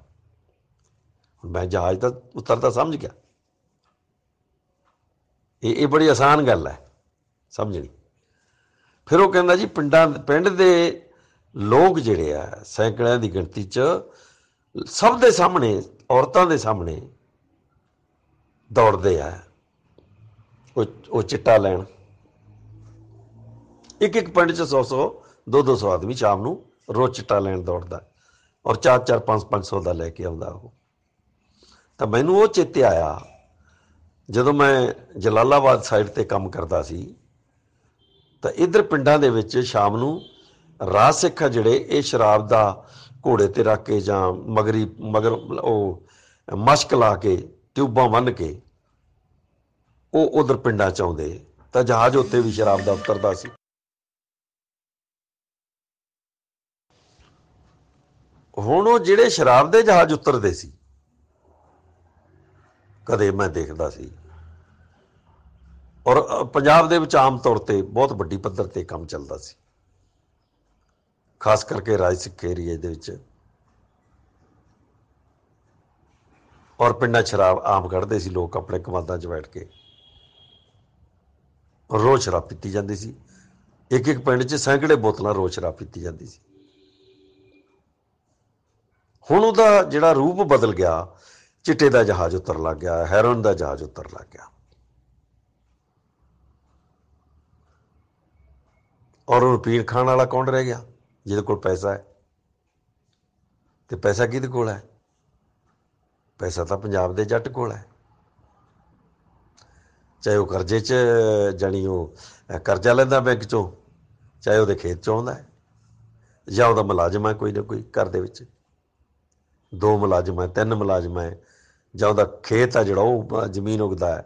ਮੈਂ ਜਹਾਜ਼ ਦਾ ਉਤਰਦਾ ਸਮਝ ਗਿਆ ਇਹ ਇਹ ਬੜੀ ਆਸਾਨ ਗੱਲ ਹੈ ਸਮਝਣੀ ਫਿਰ ਉਹ ਕਹਿੰਦਾ ਜੀ ਪਿੰਡਾਂ ਪਿੰਡ ਦੇ ਲੋਕ ਜਿਹੜੇ ਆ ਸੈਂਕੜਿਆਂ ਦੀ ਗਿਣਤੀ 'ਚ ਸਭ ਦੇ ਸਾਹਮਣੇ ਔਰਤਾਂ ਦੇ ਸਾਹਮਣੇ ਦੌੜਦੇ ਆ ਉਹ ਚਿੱਟਾ ਲੈਣ ਇੱਕ ਇੱਕ ਪਿੰਡ 'ਚ 100 100 ਦੋ 200 ਆਦਮੀ ਸ਼ਾਮ ਨੂੰ ਰੋਜ਼ ਚਿੱਟਾ ਲੈਣ ਦੌੜਦਾ ਔਰ 4 4 ਪੰਜ 500 ਦਾ ਲੈ ਕੇ ਆਉਂਦਾ ਉਹ ਤਾਂ ਮੈਨੂੰ ਉਹ ਚੇਤੇ ਆਇਆ ਜਦੋਂ ਮੈਂ ਜਲਾਲਾਬਾਦ ਸਾਈਡ ਤੇ ਕੰਮ ਕਰਦਾ ਸੀ ਤਾਂ ਇਧਰ ਪਿੰਡਾਂ ਦੇ ਵਿੱਚ ਸ਼ਾਮ ਨੂੰ ਰਾਜ ਸਿੱਖ ਜਿਹੜੇ ਇਹ ਸ਼ਰਾਬ ਦਾ ਘੋੜੇ ਤੇ ਰੱਖ ਕੇ ਜਾਂ ਮਗਰੀ ਮਗਰ ਉਹ ਮਸ਼ਕ ਲਾ ਕੇ ਟਿਊਬਾਂ ਬੰਨ ਕੇ ਉਹ ਉਧਰ ਪਿੰਡਾਂ ਚ ਆਉਂਦੇ ਤਾਂ ਜਹਾਜ਼ ਉੱਤੇ ਵੀ ਸ਼ਰਾਬ ਦਾ ਉਤਰਦਾ ਸੀ ਹੁਣ ਉਹ ਜਿਹੜੇ ਸ਼ਰਾਬ ਦੇ ਜਹਾਜ਼ ਉਤਰਦੇ ਸੀ ਕਦੇ ਮੈਂ ਦੇਖਦਾ ਸੀ ਔਰ ਪੰਜਾਬ ਦੇ ਵਿੱਚ ਆਮ ਤੌਰ ਤੇ ਬਹੁਤ ਵੱਡੀ ਪੱਧਰ ਤੇ ਕੰਮ ਚੱਲਦਾ ਸੀ ਖਾਸ ਕਰਕੇ ਰਾਜ ਸਿੱਖ ਏਰੀਆ ਦੇ ਵਿੱਚ ਔਰ ਪਿੰਡਾਂ ਸ਼ਰਾਬ ਆਮ ਕੱਢਦੇ ਸੀ ਲੋਕ ਆਪਣੇ ਕਮਾਦਾਂ 'ਚ ਬੈਠ ਕੇ ਰੋਜ਼ ਸ਼ਰਾਬ ਪੀਤੀ ਜਾਂਦੀ ਸੀ ਇੱਕ ਇੱਕ ਪਿੰਡ 'ਚ ਸੈਂਕੜੇ ਬੋਤਲਾਂ ਰੋਜ਼ ਸ਼ਰਾਬ ਪੀਤੀ ਜਾਂਦੀ ਸੀ ਹੁਣ ਉਹਦਾ ਜਿਹੜਾ ਰੂਪ ਬਦਲ ਗਿਆ ਚਿੱਟੇ ਦਾ ਜਹਾਜ਼ ਉਤਰ ਲੱਗ ਗਿਆ ਹੈਰੋਨ ਦਾ ਜਹਾਜ਼ ਉਤਰ ਲੱਗ ਗਿਆ ਔਰ ਉਹ ਪੀਣ ਖਾਣ ਵਾਲਾ ਕੌਣ ਰਹਿ ਗਿਆ ਜਿਹਦੇ ਕੋਲ ਪੈਸਾ ਹੈ ਤੇ ਪੈਸਾ ਕਿਹਦੇ ਕੋਲ ਹੈ ਪੈਸਾ ਤਾਂ ਪੰਜਾਬ ਦੇ ਜੱਟ ਕੋਲ ਹੈ ਚਾਹੇ ਉਹ ਕਰਜ਼ੇ 'ਚ ਜਾਨੀ ਉਹ ਕਰਜ਼ਾ ਲੈਂਦਾ ਬੈਂਕ 'ਚੋਂ ਚਾਹੇ ਉਹਦੇ ਖੇਤ 'ਚੋਂ ਆਉਂਦਾ ਹੈ ਜਾਂ ਉਹਦਾ ਮੁਲਾਜ਼ਮ ਹੈ ਕੋਈ ਨਾ ਕੋਈ ਘਰ ਦੇ ਵਿੱਚ ਦੋ ਮੁਲਾਜ਼ਮ ਹੈ ਤਿੰਨ ਮੁਲਾਜ਼ਮ ਹੈ ਜਾਂ ਉਹਦਾ ਖੇਤ ਆ ਜਿਹੜਾ ਉਹ ਜ਼ਮੀਨ ਉਗਦਾ ਹੈ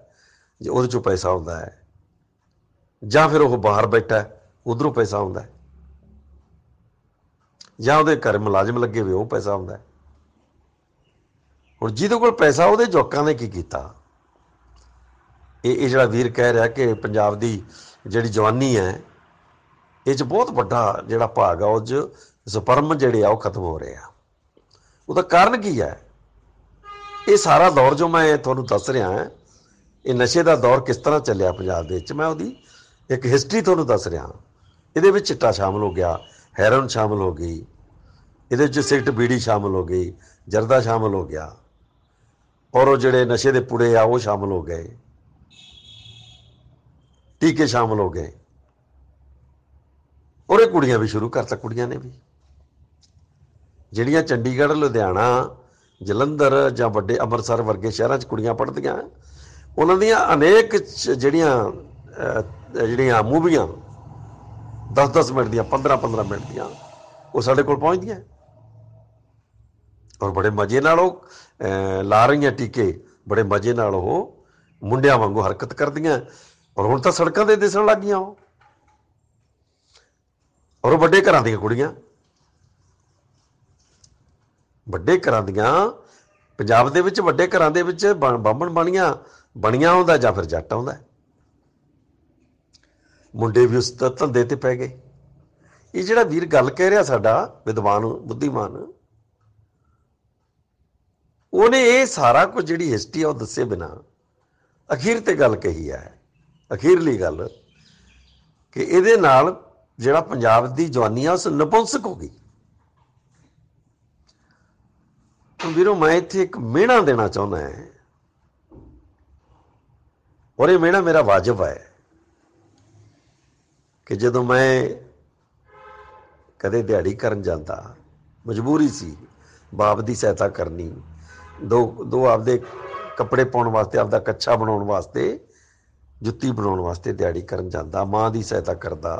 ਜੇ ਉਹਦੇ 'ਚੋਂ ਪੈਸਾ ਆਉਂਦਾ ਹੈ ਜਾਂ ਫਿਰ ਉਹ ਬਾਹਰ ਬੈਠਾ ਉਧਰੋਂ ਪੈਸਾ ਆਉਂਦਾ ਹੈ ਜਾਂ ਉਹਦੇ ਘਰ ਮੁਲਾਜ਼ਮ ਲੱਗੇ ਹੋਏ ਉਹ ਪੈਸਾ ਹੁੰਦਾ ਹੁਣ ਜਿਹਦੇ ਕੋਲ ਪੈਸਾ ਉਹਦੇ ਜੋਕਾਂ ਨੇ ਕੀ ਕੀਤਾ ਇਹ ਇਹ ਜਿਹੜਾ ਵੀਰ ਕਹਿ ਰਿਹਾ ਕਿ ਪੰਜਾਬ ਦੀ ਜਿਹੜੀ ਜਵਾਨੀ ਹੈ ਇਹ 'ਚ ਬਹੁਤ ਵੱਡਾ ਜਿਹੜਾ ਭਾਗ ਆ ਉਹ 'ਚ ਸਪਰਮ ਜਿਹੜੇ ਆ ਉਹ ਖਤਮ ਹੋ ਰਹੇ ਆ ਉਹਦਾ ਕਾਰਨ ਕੀ ਹੈ ਇਹ ਸਾਰਾ ਦੌਰ ਜੋ ਮੈਂ ਤੁਹਾਨੂੰ ਦੱਸ ਰਿਹਾ ਹਾਂ ਇਹ ਨਸ਼ੇ ਦਾ ਦੌਰ ਕਿਸ ਤਰ੍ਹਾਂ ਚੱਲਿਆ ਪੰਜਾਬ ਦੇ ਵਿੱਚ ਮੈਂ ਉਹਦੀ ਇੱਕ ਹਿਸਟਰੀ ਤੁਹਾਨੂੰ ਦੱਸ ਰਿਹਾ ਇਹਦੇ ਵਿੱਚ ਚਿੱਟਾ ਸ਼ਾਮਲ ਹੋ ਗਿਆ ਹੈਰਨ ਸ਼ਾਮਲ ਹੋ ਗਈ ਇਹਦੇ ਵਿੱਚ ਸਿਗਰਟ ਬੀੜੀ ਸ਼ਾਮਲ ਹੋ ਗਈ ਜਰਦਾ ਸ਼ਾਮਲ ਹੋ ਗਿਆ ਔਰ ਉਹ ਜਿਹੜੇ ਨਸ਼ੇ ਦੇ ਪੁੜੇ ਆ ਉਹ ਸ਼ਾਮਲ ਹੋ ਗਏ ਟੀਕੇ ਸ਼ਾਮਲ ਹੋ ਗਏ ਔਰ ਇਹ ਕੁੜੀਆਂ ਵੀ ਸ਼ੁਰੂ ਕਰਤਾ ਕੁੜੀਆਂ ਨੇ ਵੀ ਜਿਹੜੀਆਂ ਚੰਡੀਗੜ੍ਹ ਲੁਧਿਆਣਾ ਜਲੰਧਰ ਜਾਂ ਵੱਡੇ ਅੰਮ੍ਰਿਤਸਰ ਵਰਗੇ ਸ਼ਹਿਰਾਂ 'ਚ ਕੁੜੀਆਂ ਪੜ੍ਹਦੀਆਂ ਉਹਨਾਂ ਦੀਆਂ ਅਨੇਕ ਜਿਹੜੀਆਂ ਜਿਹੜੀਆਂ ਮੂਵੀਆਂ 10-10 ਮਿੰਟ ਦੀਆਂ 15-15 ਮਿੰਟ ਦੀਆਂ ਉਹ ਸਾਡੇ ਕੋਲ ਪਹੁੰਚਦੀਆਂ ਔਰ ਬੜੇ ਮਜ਼ੇ ਨਾਲ ਉਹ ਲਾ ਰਹੀਆਂ ਟੀਕੇ ਬੜੇ ਮਜ਼ੇ ਨਾਲ ਉਹ ਮੁੰਡਿਆਂ ਵਾਂਗੂ ਹਰਕਤ ਕਰਦੀਆਂ ਔਰ ਹੁਣ ਤਾਂ ਸੜਕਾਂ ਤੇ ਦਿਸਣ ਲੱਗ ਗਈਆਂ ਉਹ ਔਰ ਵੱਡੇ ਘਰਾਂ ਦੀਆਂ ਕੁੜੀਆਂ ਵੱਡੇ ਘਰਾਂ ਦੀਆਂ ਪੰਜਾਬ ਦੇ ਵਿੱਚ ਵੱਡੇ ਘਰਾਂ ਦੇ ਵਿੱਚ ਬਾਂਬਣ ਬਣੀਆਂ ਬਣੀਆਂ ਆਉਂਦਾ ਜਾਂ ਫਿਰ ਜੱਟ ਆਉਂਦਾ ਮੁੰਡੇ ਵੀ ਉਸ ਧੰਦੇ ਤੇ ਪੈ ਗਏ ਇਹ ਜਿਹੜਾ ਵੀਰ ਗੱਲ ਕਹਿ ਰਿਹਾ ਸਾਡਾ ਵਿਦਵਾਨ ਬੁੱਧੀਮਾਨ ਉਹਨੇ ਇਹ ਸਾਰਾ ਕੁਝ ਜਿਹੜੀ ਹਿਸਟਰੀ ਆ ਉਹ ਦੱਸੇ ਬਿਨਾ ਅਖੀਰ ਤੇ ਗੱਲ ਕਹੀ ਆ ਅਖੀਰਲੀ ਗੱਲ ਕਿ ਇਹਦੇ ਨਾਲ ਜਿਹੜਾ ਪੰਜਾਬ ਦੀ ਜਵਾਨੀ ਆ ਉਸ ਨਪੁੰਸਕ ਹੋ ਗਈ ਵੀਰੋ ਮੈਂ ਇੱਥੇ ਇੱਕ ਮਿਹਣਾ ਦੇਣਾ ਚਾਹੁੰਦਾ ਹਾਂ ਔਰ ਇਹ ਮਿਹਣਾ ਮੇਰਾ ਵਾਜਬ ਹੈ ਕਿ ਜਦੋਂ ਮੈਂ ਕਦੇ ਦਿਹਾੜੀ ਕਰਨ ਜਾਂਦਾ ਮਜਬੂਰੀ ਸੀ ਬਾਪ ਦੀ ਸਹਾਇਤਾ ਕਰਨੀ ਦੋ ਦੋ ਆਪਦੇ ਕੱਪੜੇ ਪਾਉਣ ਵਾਸਤੇ ਆਪਦਾ ਕੱਛਾ ਬਣਾਉਣ ਵਾਸਤੇ ਜੁੱਤੀ ਬਣਾਉਣ ਵਾਸਤੇ ਦਿਹਾੜੀ ਕਰਨ ਜਾਂਦਾ ਮਾਂ ਦੀ ਸਹਾਇਤਾ ਕਰਦਾ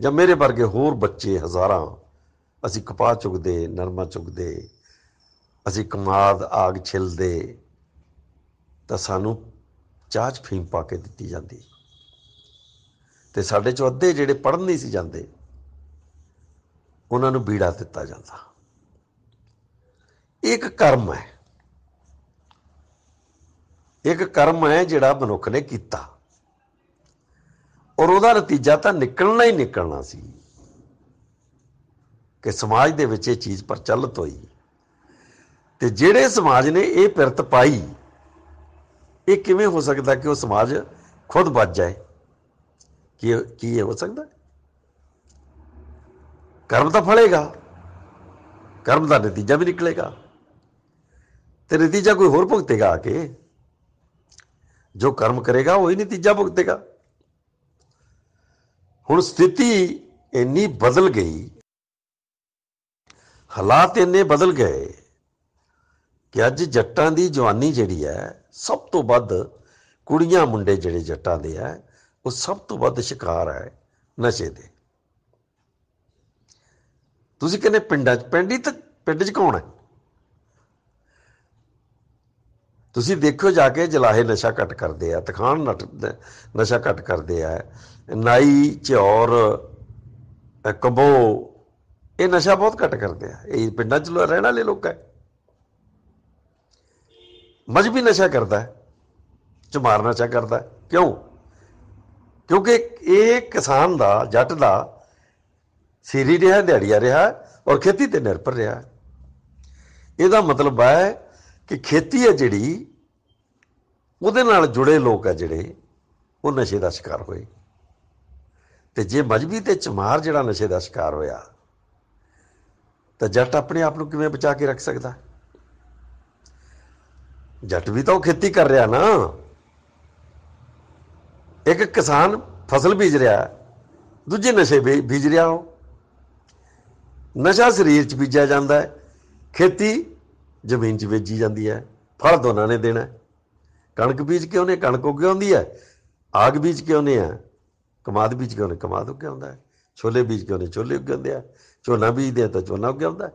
ਜਾਂ ਮੇਰੇ ਵਰਗੇ ਹੋਰ ਬੱਚੇ ਹਜ਼ਾਰਾਂ ਅਸੀਂ ਕਪਾਹ ਚੁਗਦੇ ਨਰਮਾ ਚੁਗਦੇ ਅਸੀਂ ਕਮਾਦ ਆਗ ਛਿਲਦੇ ਤਾਂ ਸਾਨੂੰ ਚਾਚ ਫੀਮ ਪਾ ਕੇ ਦਿੱਤੀ ਜਾਂਦੀ ਤੇ ਸਾਡੇ ਚੋਂ ਅੱਧੇ ਜਿਹੜੇ ਪੜਨ ਨਹੀਂ ਸੀ ਜਾਂਦੇ ਉਹਨਾਂ ਨੂੰ ਬੀੜਾ ਦਿੱਤਾ ਜਾਂਦਾ ਇੱਕ ਕਰਮ ਹੈ ਇੱਕ ਕਰਮ ਹੈ ਜਿਹੜਾ ਮਨੁੱਖ ਨੇ ਕੀਤਾ ਔਰ ਉਹਦਾ ਨਤੀਜਾ ਤਾਂ ਨਿਕਲਣਾ ਹੀ ਨਿਕਲਣਾ ਸੀ ਕਿ ਸਮਾਜ ਦੇ ਵਿੱਚ ਇਹ ਚੀਜ਼ ਪ੍ਰਚਲਿਤ ਹੋਈ ਤੇ ਜਿਹੜੇ ਸਮਾਜ ਨੇ ਇਹ ਪਿਰਤ ਪਾਈ ਇਹ ਕਿਵੇਂ ਹੋ ਸਕਦਾ ਕਿ ਉਹ ਸਮਾਜ ਖੁਦ ਬਚ ਜਾਏ ਕੀ ਕੀ ਇਹ ਹੋ ਸਕਦਾ ਕਰਮ ਤਾਂ ਫਲੇਗਾ ਕਰਮ ਦਾ ਨਤੀਜਾ ਵੀ ਨਿਕਲੇਗਾ ਤੇ ਨਤੀਜਾ ਕੋਈ ਹੋਰ ਭੁਗਤੇਗਾ ਆ ਕੇ ਜੋ ਕਰਮ ਕਰੇਗਾ ਉਹ ਹੀ ਨਤੀਜਾ ਭੁਗਤੇਗਾ ਹੁਣ ਸਥਿਤੀ ਇੰਨੀ ਬਦਲ ਗਈ ਹਾਲਾਤ ਇੰਨੇ ਬਦਲ ਗਏ ਕਿ ਅੱਜ ਜੱਟਾਂ ਦੀ ਜਵਾਨੀ ਜਿਹੜੀ ਹੈ ਸਭ ਤੋਂ ਵੱਧ ਕੁੜੀਆਂ ਮੁੰਡੇ ਜਿਹੜੇ ਜੱਟਾਂ ਦੇ ਆ ਉਹ ਸਭ ਤੋਂ ਵੱਧ ਸ਼ਿਕਾਰ ਹੈ ਨਸ਼ੇ ਦੇ ਤੁਸੀਂ ਕਹਿੰਦੇ ਪਿੰਡਾਂ 'ਚ ਪਿੰਡੀ ਤਾਂ ਪਿੰਡ 'ਚ ਕੌਣ ਹੈ ਤੁਸੀਂ ਦੇਖੋ ਜਾ ਕੇ ਜਲਾਹੇ ਨਸ਼ਾ ਘਟ ਕਰਦੇ ਆ ਤਖਾਨ ਨਸ਼ਾ ਘਟ ਕਰਦੇ ਆ ਨਾਈ ਚੌਰ ਕਬੋ ਇਹ ਨਸ਼ਾ ਬਹੁਤ ਘਟ ਕਰਦੇ ਆ ਇਹ ਪਿੰਡਾਂ 'ਚ ਰਹਿਣ ਵਾਲੇ ਲੋਕ ਹੈ ਮਜਬੀ ਨਸ਼ਾ ਕਰਦਾ ਹੈ ਮਾਰਨਾ ਨਸ਼ਾ ਕਰਦਾ ਕਿਉਂ ਕਿਉਂਕਿ ਇਹ ਕਿਸਾਨ ਦਾ ਜੱਟ ਦਾ ਸਿਰੀ ਰਿਹਾ ਦਿਹਾੜੀਆ ਰਿਹਾ ਔਰ ਖੇਤੀ ਤੇ ਨਿਰਭਰ ਰਿਹਾ ਇਹਦਾ ਮਤਲਬ ਹੈ ਕਿ ਖੇਤੀ ਹੈ ਜਿਹੜੀ ਉਹਦੇ ਨਾਲ ਜੁੜੇ ਲੋਕ ਆ ਜਿਹੜੇ ਉਹ ਨਸ਼ੇ ਦਾ ਸ਼ਿਕਾਰ ਹੋਏ ਤੇ ਜੇ ਮਜਬੀ ਤੇ ਚਮਾਰ ਜਿਹੜਾ ਨਸ਼ੇ ਦਾ ਸ਼ਿਕਾਰ ਹੋਇਆ ਤਾਂ ਜੱਟ ਆਪਣੇ ਆਪ ਨੂੰ ਕਿਵੇਂ ਬਚਾ ਕੇ ਰੱਖ ਸਕਦਾ ਜੱਟ ਵੀ ਤਾਂ ਉਹ ਖੇਤੀ ਕਰ ਰਿਹਾ ਨਾ ਇੱਕ ਕਿਸਾਨ ਫਸਲ ਬੀਜ ਰਿਹਾ ਦੂਜੇ ਨਸ਼ੇ ਬੀਜ ਰਿਹਾ ਉਹ ਨਸ਼ਾ ਸਰੀਰ 'ਚ ਬੀਜਿਆ ਜਾਂਦਾ ਹੈ ਖੇਤੀ ਜ਼ਮੀਨ 'ਚ ਵੇਚੀ ਜਾਂਦੀ ਹੈ ਫਲ ਦੋਨਾਂ ਨੇ ਦੇਣਾ ਕਣਕ ਬੀਜ ਕਿਉਂ ਨੇ ਕਣਕ ਉੱਗੇ ਆਉਂਦੀ ਹੈ ਆਗ ਬੀਜ ਕਿਉਂ ਨੇ ਆ ਕਮਾਦ ਬੀਜ ਕਿਉਂ ਨੇ ਕਮਾਦ ਉੱਗੇ ਆਉਂਦਾ ਹੈ ਛੋਲੇ ਬੀਜ ਕਿਉਂ ਨੇ ਛੋਲੇ ਉੱਗੇ ਆਉਂਦੇ ਆ ਝੋਨਾ ਬੀਜਦੇ ਆ ਤਾਂ ਝੋਨਾ ਉੱਗੇ ਆਉਂਦਾ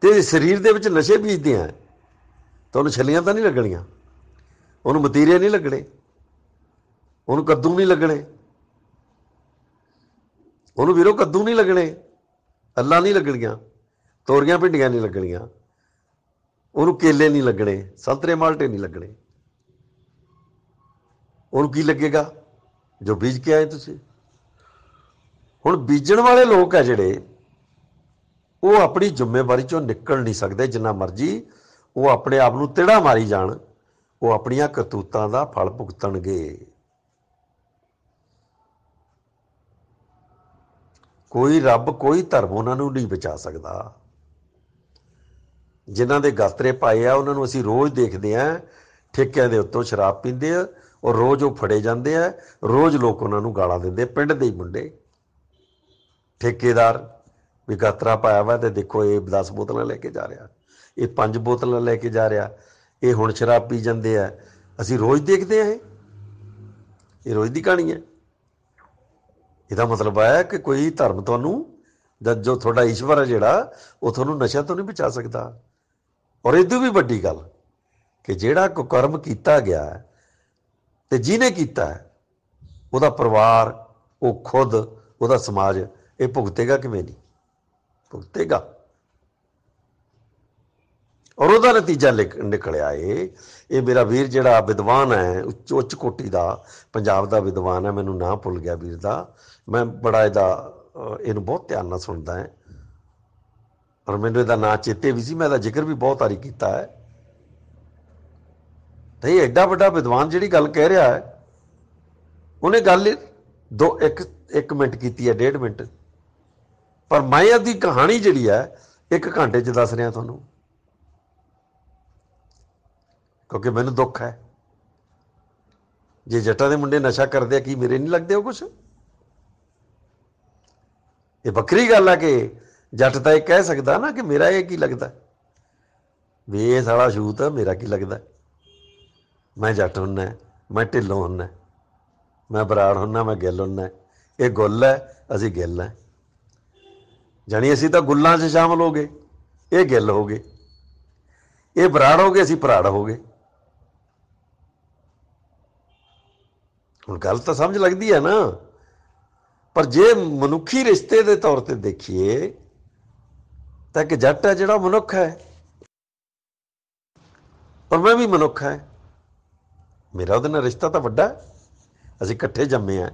ਤੇ ਸਰੀਰ ਦੇ ਵਿੱਚ ਨਸ਼ੇ ਬੀਜਦੇ ਆ ਤਾਂ ਉਹਨੂੰ ਛਲੀਆਂ ਤਾਂ ਨਹੀਂ ਲੱਗਣੀਆਂ ਉਹਨੂੰ ਮਤੀਰੇ ਨਹੀਂ ਲੱਗਣੇ ਉਹਨੂੰ ਕੱਦੂ ਨਹੀਂ ਲੱਗਣੇ ਉਹਨੂੰ ਵੀਰੋ ਕੱਦੂ ਨਹੀਂ ਲੱਗਣੇ ਅੱਲਾ ਨਹੀਂ ਲੱਗਣੀਆਂ ਤੋਰੀਆਂ ਭਿੰਡੀਆਂ ਨਹੀਂ ਲੱਗਣੀਆਂ ਉਹਨੂੰ ਕੇਲੇ ਨਹੀਂ ਲੱਗਣੇ ਸੰਤਰੇ ਮਾਲਟੇ ਨਹੀਂ ਲੱਗਣੇ ਉਹਨੂੰ ਕੀ ਲੱਗੇਗਾ ਜੋ ਬੀਜ ਕੇ ਆਏ ਤੁਸੀਂ ਹੁਣ ਬੀਜਣ ਵਾਲੇ ਲੋਕ ਆ ਜਿਹੜੇ ਉਹ ਆਪਣੀ ਜ਼ਿੰਮੇਵਾਰੀ ਚੋਂ ਨਿਕਲ ਨਹੀਂ ਸਕਦੇ ਜਿੰਨਾ ਮਰਜ਼ੀ ਉਹ ਆਪਣੇ ਆਪ ਨੂੰ ਤੇੜਾ ਮਾਰੀ ਜਾਣ ਉਹ ਆਪਣੀਆਂ ਕਰਤੂਤਾਂ ਦਾ ਫਲ ਭੁਗਤਣਗੇ ਕੋਈ ਰੱਬ ਕੋਈ ਧਰਮ ਉਹਨਾਂ ਨੂੰ ਨਹੀਂ ਬਚਾ ਸਕਦਾ ਜਿਨ੍ਹਾਂ ਦੇ ਗਸਤਰੇ ਪਾਏ ਆ ਉਹਨਾਂ ਨੂੰ ਅਸੀਂ ਰੋਜ਼ ਦੇਖਦੇ ਆ ਠੇਕਿਆਂ ਦੇ ਉੱਤੋਂ ਸ਼ਰਾਬ ਪੀਂਦੇ ਆ ਔਰ ਰੋਜ਼ ਉਹ ਫੜੇ ਜਾਂਦੇ ਆ ਰੋਜ਼ ਲੋਕ ਉਹਨਾਂ ਨੂੰ ਗਾਲਾਂ ਦਿੰਦੇ ਪਿੰਡ ਦੇ ਹੀ ਮੁੰਡੇ ਠੇਕੇਦਾਰ ਵੀ ਗਸਤਰਾ ਪਾਇਆ ਵਾ ਤੇ ਦੇਖੋ ਇਹ 10 ਬੋਤਲਾਂ ਲੈ ਕੇ ਜਾ ਰਿਹਾ ਇਹ 5 ਬੋਤਲਾਂ ਲੈ ਕੇ ਜਾ ਰਿਹਾ ਇਹ ਹੁਣ ਸ਼ਰਾਬ ਪੀ ਜਾਂਦੇ ਆ ਅਸੀਂ ਰੋਜ਼ ਦੇਖਦੇ ਆ ਇਹ ਇਹ ਰੋਜ਼ ਦੀ ਕਹਾਣੀ ਹੈ ਇਹਦਾ ਮਤਲਬ ਹੈ ਕਿ ਕੋਈ ਧਰਮ ਤੁਹਾਨੂੰ ਜੋ ਤੁਹਾਡਾ ਈਸ਼ਵਰ ਹੈ ਜਿਹੜਾ ਉਹ ਤੁਹਾਨੂੰ ਨਸ਼ਾ ਤੋਂ ਨਹੀਂ ਬਚਾ ਸਕਦਾ ਔਰ ਇਦੋਂ ਵੀ ਵੱਡੀ ਗੱਲ ਕਿ ਜਿਹੜਾ ਕੋ ਕਰਮ ਕੀਤਾ ਗਿਆ ਤੇ ਜਿਹਨੇ ਕੀਤਾ ਉਹਦਾ ਪਰਿਵਾਰ ਉਹ ਖੁਦ ਉਹਦਾ ਸਮਾਜ ਇਹ ਭੁਗਤੇਗਾ ਕਿਵੇਂ ਨਹੀਂ ਭੁਗਤੇਗਾ ਔਰ ਉਹਦਾ ਨਤੀਜਾ ਨਿਕਲਿਆ ਏ ਇਹ ਮੇਰਾ ਵੀਰ ਜਿਹੜਾ ਵਿਦਵਾਨ ਹੈ ਉੱਚ ਕੋਟੀ ਦਾ ਪੰਜਾਬ ਦਾ ਵਿਦਵਾਨ ਹੈ ਮੈਨੂੰ ਨਾਂ ਭੁੱਲ ਗਿਆ ਵੀਰ ਦਾ ਮੈਂ ਬੜਾ ਇਹਦਾ ਇਹਨੂੰ ਬਹੁਤ ਧਿਆਨ ਨਾਲ ਸੁਣਦਾ ਹਾਂ ਔਰ ਮੈਨੂੰ ਇਹਦਾ ਨਾਂ ਚੇਤੇ ਵੀ ਸੀ ਮੈਂ ਇਹਦਾ ਜ਼ਿਕਰ ਵੀ ਬਹੁਤ ਵਾਰੀ ਕੀਤਾ ਹੈ ਨਹੀਂ ਐਡਾ ਵੱਡਾ ਵਿਦਵਾਨ ਜਿਹੜੀ ਗੱਲ ਕਹਿ ਰਿਹਾ ਹੈ ਉਹਨੇ ਗੱਲ ਦੋ ਇੱਕ ਇੱਕ ਮਿੰਟ ਕੀਤੀ ਹੈ ਡੇਢ ਮਿੰਟ ਪਰ ਮਾਇਆ ਦੀ ਕਹਾਣੀ ਜਿਹੜੀ ਹੈ ਇੱਕ ਘੰਟੇ 'ਚ ਦੱਸ ਰਿਹਾ ਤੁਹਾਨੂੰ ਕਿਉਂਕਿ ਮੈਨੂੰ ਦੁੱਖ ਹੈ ਜੇ ਜੱਟਾਂ ਦੇ ਮੁੰਡੇ ਨਸ਼ਾ ਕਰਦੇ ਆ ਕੀ ਮੇਰੇ ਨਹੀਂ ਲੱਗਦੇ ਉਹ ਕੁਝ ਇਹ ਬੱਕਰੀ ਗੱਲ ਆ ਕਿ ਜੱਟ ਤਾਂ ਇਹ ਕਹਿ ਸਕਦਾ ਨਾ ਕਿ ਮੇਰਾ ਇਹ ਕੀ ਲੱਗਦਾ ਵੇਸ ਵਾਲਾ ਸ਼ੂਤ ਮੇਰਾ ਕੀ ਲੱਗਦਾ ਮੈਂ ਜੱਟ ਹੁੰਨਾ ਮੈਂ ਢਿੱਲੋਂ ਹੁੰਨਾ ਮੈਂ ਬਰਾੜ ਹੁੰਨਾ ਮੈਂ ਗਿੱਲ ਹੁੰਨਾ ਇਹ ਗੁੱਲ ਹੈ ਅਸੀਂ ਗਿੱਲ ਹੈ ਜਾਨੀ ਅਸੀਂ ਤਾਂ ਗੁੱਲਾਂ 'ਚ ਸ਼ਾਮਲ ਹੋ ਗਏ ਇਹ ਗਿੱਲ ਹੋ ਗਏ ਇਹ ਬਰਾੜ ਹੋ ਗਏ ਅਸੀਂ ਭਰਾੜ ਹੋ ਗਏ ਹੁਣ ਗੱਲ ਤਾਂ ਸਮਝ ਲੱਗਦੀ ਹੈ ਨਾ ਪਰ ਜੇ ਮਨੁੱਖੀ ਰਿਸ਼ਤੇ ਦੇ ਤੌਰ ਤੇ ਦੇਖੀਏ ਤਾਂ ਕਿ ਜੱਟ ਹੈ ਜਿਹੜਾ ਮਨੁੱਖ ਹੈ ਪਰ ਮੈਂ ਵੀ ਮਨੁੱਖ ਹਾਂ ਮੇਰਾ ਉਹਦੇ ਨਾਲ ਰਿਸ਼ਤਾ ਤਾਂ ਵੱਡਾ ਅਸੀਂ ਇਕੱਠੇ ਜੰਮੇ ਆ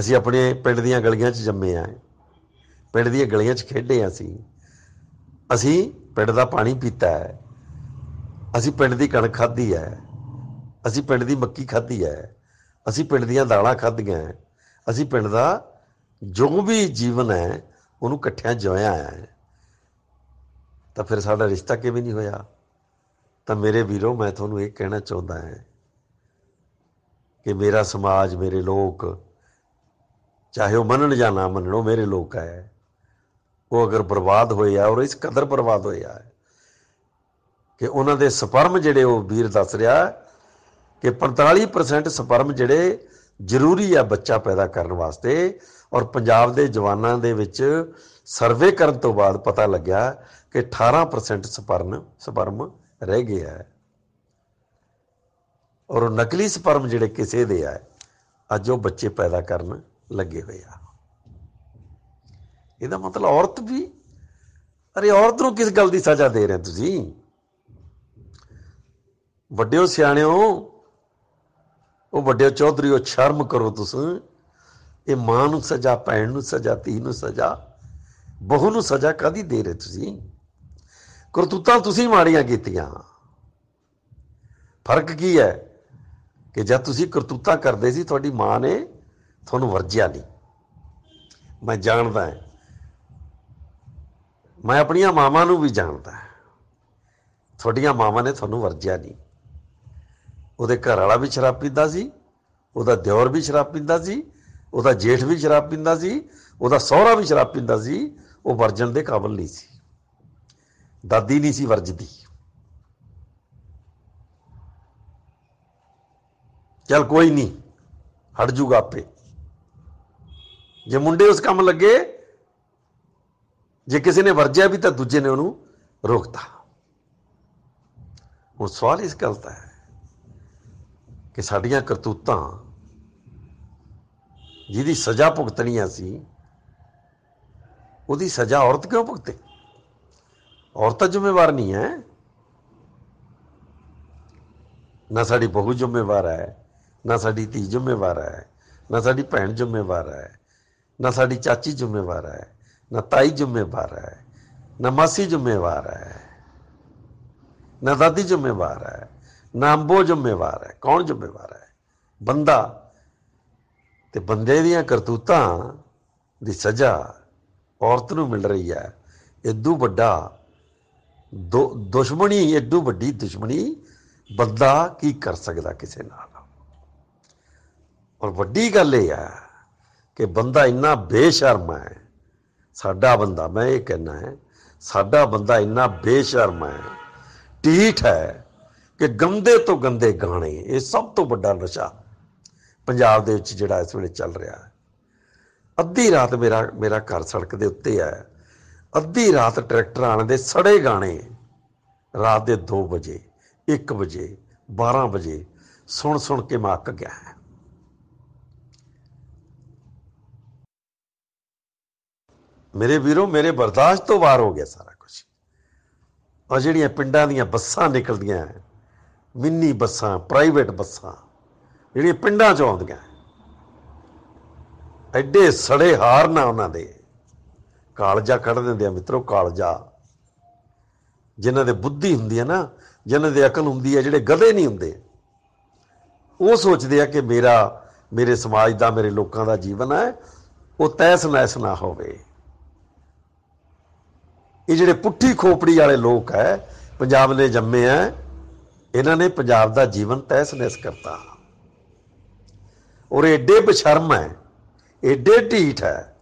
ਅਸੀਂ ਆਪਣੇ ਪਿੰਡ ਦੀਆਂ ਗਲੀਆਂ 'ਚ ਜੰਮੇ ਆ ਪਿੰਡ ਦੀਆਂ ਗਲੀਆਂ 'ਚ ਖੇਡੇ ਆ ਅਸੀਂ ਅਸੀਂ ਪਿੰਡ ਦਾ ਪਾਣੀ ਪੀਤਾ ਹੈ ਅਸੀਂ ਪਿੰਡ ਦੀ ਕਣਕ ਖਾਧੀ ਹੈ ਅਸੀਂ ਪਿੰਡ ਦੀ ਮੱਕੀ ਖਾਧੀ ਹੈ ਅਸੀਂ ਪਿੰਡ ਦੀਆਂ ਦਾਲਾਂ ਖਾਧੀਆਂ ਅਸੀਂ ਪਿੰਡ ਦਾ ਜੋ ਵੀ ਜੀਵਨ ਹੈ ਉਹਨੂੰ ਇਕੱਠਿਆਂ ਜਿਉਇਆ ਹੈ ਤਾਂ ਫਿਰ ਸਾਡਾ ਰਿਸ਼ਤਾ ਕਿਵੇਂ ਨਹੀਂ ਹੋਇਆ ਤਾਂ ਮੇਰੇ ਵੀਰੋ ਮੈਂ ਤੁਹਾਨੂੰ ਇਹ ਕਹਿਣਾ ਚਾਹੁੰਦਾ ਹਾਂ ਕਿ ਮੇਰਾ ਸਮਾਜ ਮੇਰੇ ਲੋਕ ਚਾਹੇ ਉਹ ਮੰਨਣ ਜਾਂ ਨਾ ਮੰਨਣੋ ਮੇਰੇ ਲੋਕ ਹੈ ਉਹ ਅਗਰ ਬਰਬਾਦ ਹੋਏ ਆ ਔਰ ਇਸ ਕਦਰ ਬਰਬਾਦ ਹੋਏ ਆ ਕਿ ਉਹਨਾਂ ਦੇ ਸਪਰਮ ਜਿਹੜੇ ਉਹ ਵੀਰ ਦੱਸ ਰਿਹਾ ਕਿ 45% ਸਪਰਮ ਜਿਹੜੇ ਜ਼ਰੂਰੀ ਆ ਬੱਚਾ ਪੈਦਾ ਕਰਨ ਵਾਸਤੇ ਔਰ ਪੰਜਾਬ ਦੇ ਜਵਾਨਾਂ ਦੇ ਵਿੱਚ ਸਰਵੇ ਕਰਨ ਤੋਂ ਬਾਅਦ ਪਤਾ ਲੱਗਿਆ ਕਿ 18% ਸਪਰਮ ਸਪਰਮ ਰਹਿ ਗਿਆ ਹੈ ਔਰ ਉਹ ਨਕਲੀ ਸਪਰਮ ਜਿਹੜੇ ਕਿਸੇ ਦੇ ਆ ਅੱਜ ਉਹ ਬੱਚੇ ਪੈਦਾ ਕਰਨ ਲੱਗੇ ਹੋਏ ਆ ਇਹਦਾ ਮਤਲਬ ਔਰਤ ਵੀ ਅਰੇ ਔਰਤ ਨੂੰ ਕਿਸ ਗੱਲ ਦੀ ਸਜ਼ਾ ਦੇ ਰਹੇ ਤੁਸੀਂ ਵੱਡਿਓ ਸਿਆਣਿਓ ਉਹ ਵੱਡਿਓ ਚੌਧਰੀ ਉਹ ਸ਼ਰਮ ਕਰੋ ਤੁਸੀਂ ਇਹ ਮਾਂ ਨੂੰ ਸਜ਼ਾ ਪੈਣ ਨੂੰ ਸਜ਼ਾ ਧੀ ਨੂੰ ਸਜ਼ਾ ਬਹੂ ਨੂੰ ਸਜ਼ਾ ਕਾਦੀ ਦੇ ਰਹੇ ਤੁਸੀਂ ਕਰਤੂਤਾਂ ਤੁਸੀਂ ਮਾੜੀਆਂ ਕੀਤੀਆਂ ਫਰਕ ਕੀ ਹੈ ਕਿ ਜਦ ਤੁਸੀਂ ਕਰਤੂਤਾਂ ਕਰਦੇ ਸੀ ਤੁਹਾਡੀ ਮਾਂ ਨੇ ਤੁਹਾਨੂੰ ਵਰਜਿਆ ਨਹੀਂ ਮੈਂ ਜਾਣਦਾ ਹਾਂ ਮੈਂ ਆਪਣੀਆਂ ਮਾਵਾਂ ਨੂੰ ਵੀ ਜਾਣਦਾ ਤੁਹਾਡੀਆਂ ਮਾਵਾਂ ਨੇ ਤੁਹਾਨੂੰ ਵਰਜਿਆ ਨਹੀਂ ਉਹਦੇ ਘਰ ਵਾਲਾ ਵੀ ਸ਼ਰਾਬ ਪੀਂਦਾ ਸੀ ਉਹਦਾ ਦਿਓਰ ਵੀ ਸ਼ਰਾਬ ਪੀਂਦਾ ਸੀ ਉਹਦਾ ਜੇਠ ਵੀ ਸ਼ਰਾਬ ਪੀਂਦਾ ਸੀ ਉਹਦਾ ਸਹੁਰਾ ਵੀ ਸ਼ਰਾਬ ਪੀਂਦਾ ਸੀ ਉਹ ਵਰਜਣ ਦੇ ਕਾਬਲ ਨਹੀਂ ਸੀ ਦਾਦੀ ਨਹੀਂ ਸੀ ਵਰਜਦੀ ਚਲ ਕੋਈ ਨਹੀਂ ਹਟ ਜੂਗਾ ਆਪੇ ਜੇ ਮੁੰਡੇ ਉਸ ਕੰਮ ਲੱਗੇ ਜੇ ਕਿਸੇ ਨੇ ਵਰਜਿਆ ਵੀ ਤਾਂ ਦੂਜੇ ਨੇ ਉਹਨੂੰ ਰੋਕਤਾ ਉਹ ਸਵਾਲ ਇਸ ਗੱਲ ਦਾ ਹੈ ਕਿ ਸਾਡੀਆਂ ਕਰਤੂਤਾਂ ਜਿਹਦੀ ਸਜ਼ਾ ਭੁਗਤਣੀ ਆ ਸੀ ਉਹਦੀ ਸਜ਼ਾ ਔਰਤ ਕਿਉਂ ਭੁਗਤੇ तो जिम्मेवार नहीं है ना साड़ी बहू जिम्मेवार है ना साड़ी धी जिम्मेवार है ना साड़ी भैन जिम्मेवार है ना साड़ी चाची जिम्मेवार है ना ताई जिम्मेवार है ना मासी जिम्मेवार है ना दादी जिम्मेवार है ना अंबो जिम्मेवार है कौन जिम्मेवार है बंदा तो बंदे ਦੀਆਂ की सजा औरत मिल रही है ਰਹੀ बड़ा ਦੁਸ਼ਮਣੀ ਐਡੂ ਵੱਡੀ ਦੁਸ਼ਮਣੀ ਬੰਦਾ ਕੀ ਕਰ ਸਕਦਾ ਕਿਸੇ ਨਾਲ ਔਰ ਵੱਡੀ ਗੱਲ ਇਹ ਆ ਕਿ ਬੰਦਾ ਇੰਨਾ ਬੇਸ਼ਰਮ ਹੈ ਸਾਡਾ ਬੰਦਾ ਮੈਂ ਇਹ ਕਹਿਣਾ ਹੈ ਸਾਡਾ ਬੰਦਾ ਇੰਨਾ ਬੇਸ਼ਰਮ ਹੈ ਟੀਠ ਹੈ ਕਿ ਗੰਦੇ ਤੋਂ ਗੰਦੇ ਗਾਣੇ ਇਹ ਸਭ ਤੋਂ ਵੱਡਾ ਨਸ਼ਾ ਪੰਜਾਬ ਦੇ ਵਿੱਚ ਜਿਹੜਾ ਇਸ ਵੇਲੇ ਚੱਲ ਰਿਹਾ ਹੈ ਅੱਧੀ ਰਾਤ ਮੇਰਾ ਮੇਰਾ ਘਰ ਸੜਕ ਦੇ ਉੱਤੇ ਆਇਆ ਅੱਧੀ ਰਾਤ ਟਰੈਕਟਰ ਆਣ ਦੇ ਸੜੇ ਗਾਣੇ ਰਾਤ ਦੇ 2 ਵਜੇ 1 ਵਜੇ 12 ਵਜੇ ਸੁਣ ਸੁਣ ਕੇ ਮੱਕ ਗਿਆ ਹੈ ਮੇਰੇ ਵੀਰੋ ਮੇਰੇ ਬਰਦਾਸ਼ਤ ਤੋਂ ਬਾਹਰ ਹੋ ਗਿਆ ਸਾਰਾ ਕੁਝ ਆ ਜਿਹੜੀਆਂ ਪਿੰਡਾਂ ਦੀਆਂ ਬੱਸਾਂ ਨਿਕਲਦੀਆਂ ਮਿੰਨੀ ਬੱਸਾਂ ਪ੍ਰਾਈਵੇਟ ਬੱਸਾਂ ਜਿਹੜੀਆਂ ਪਿੰਡਾਂ 'ਚ ਆਉਂਦੀਆਂ ਐਡੇ ਸੜੇ ਹਾਰ ਨਾ ਉਹਨਾਂ ਦੇ ਕਾਲਜਾ ਕੱਢ ਦਿੰਦੇ ਆ ਮਿੱਤਰੋ ਕਾਲਜਾ ਜਿਨ੍ਹਾਂ ਦੇ ਬੁੱਧੀ ਹੁੰਦੀ ਹੈ ਨਾ ਜਿਨ੍ਹਾਂ ਦੇ ਅਕਲ ਹੁੰਦੀ ਹੈ ਜਿਹੜੇ ਗਧੇ ਨਹੀਂ ਹੁੰਦੇ ਉਹ ਸੋਚਦੇ ਆ ਕਿ ਮੇਰਾ ਮੇਰੇ ਸਮਾਜ ਦਾ ਮੇਰੇ ਲੋਕਾਂ ਦਾ ਜੀਵਨ ਹੈ ਉਹ ਤੈਸ ਨੈਸ ਨਾ ਹੋਵੇ ਇਹ ਜਿਹੜੇ ਪੁੱਠੀ ਖੋਪੜੀ ਵਾਲੇ ਲੋਕ ਹੈ ਪੰਜਾਬ ਦੇ ਜੰਮੇ ਆ ਇਹਨਾਂ ਨੇ ਪੰਜਾਬ ਦਾ ਜੀਵਨ ਤੈਸ ਨੈਸ ਕਰਤਾ ਔਰ ਏਡੇ ਬਸ਼ਰਮ ਹੈ ਏਡੇ ਢੀਠ ਹੈ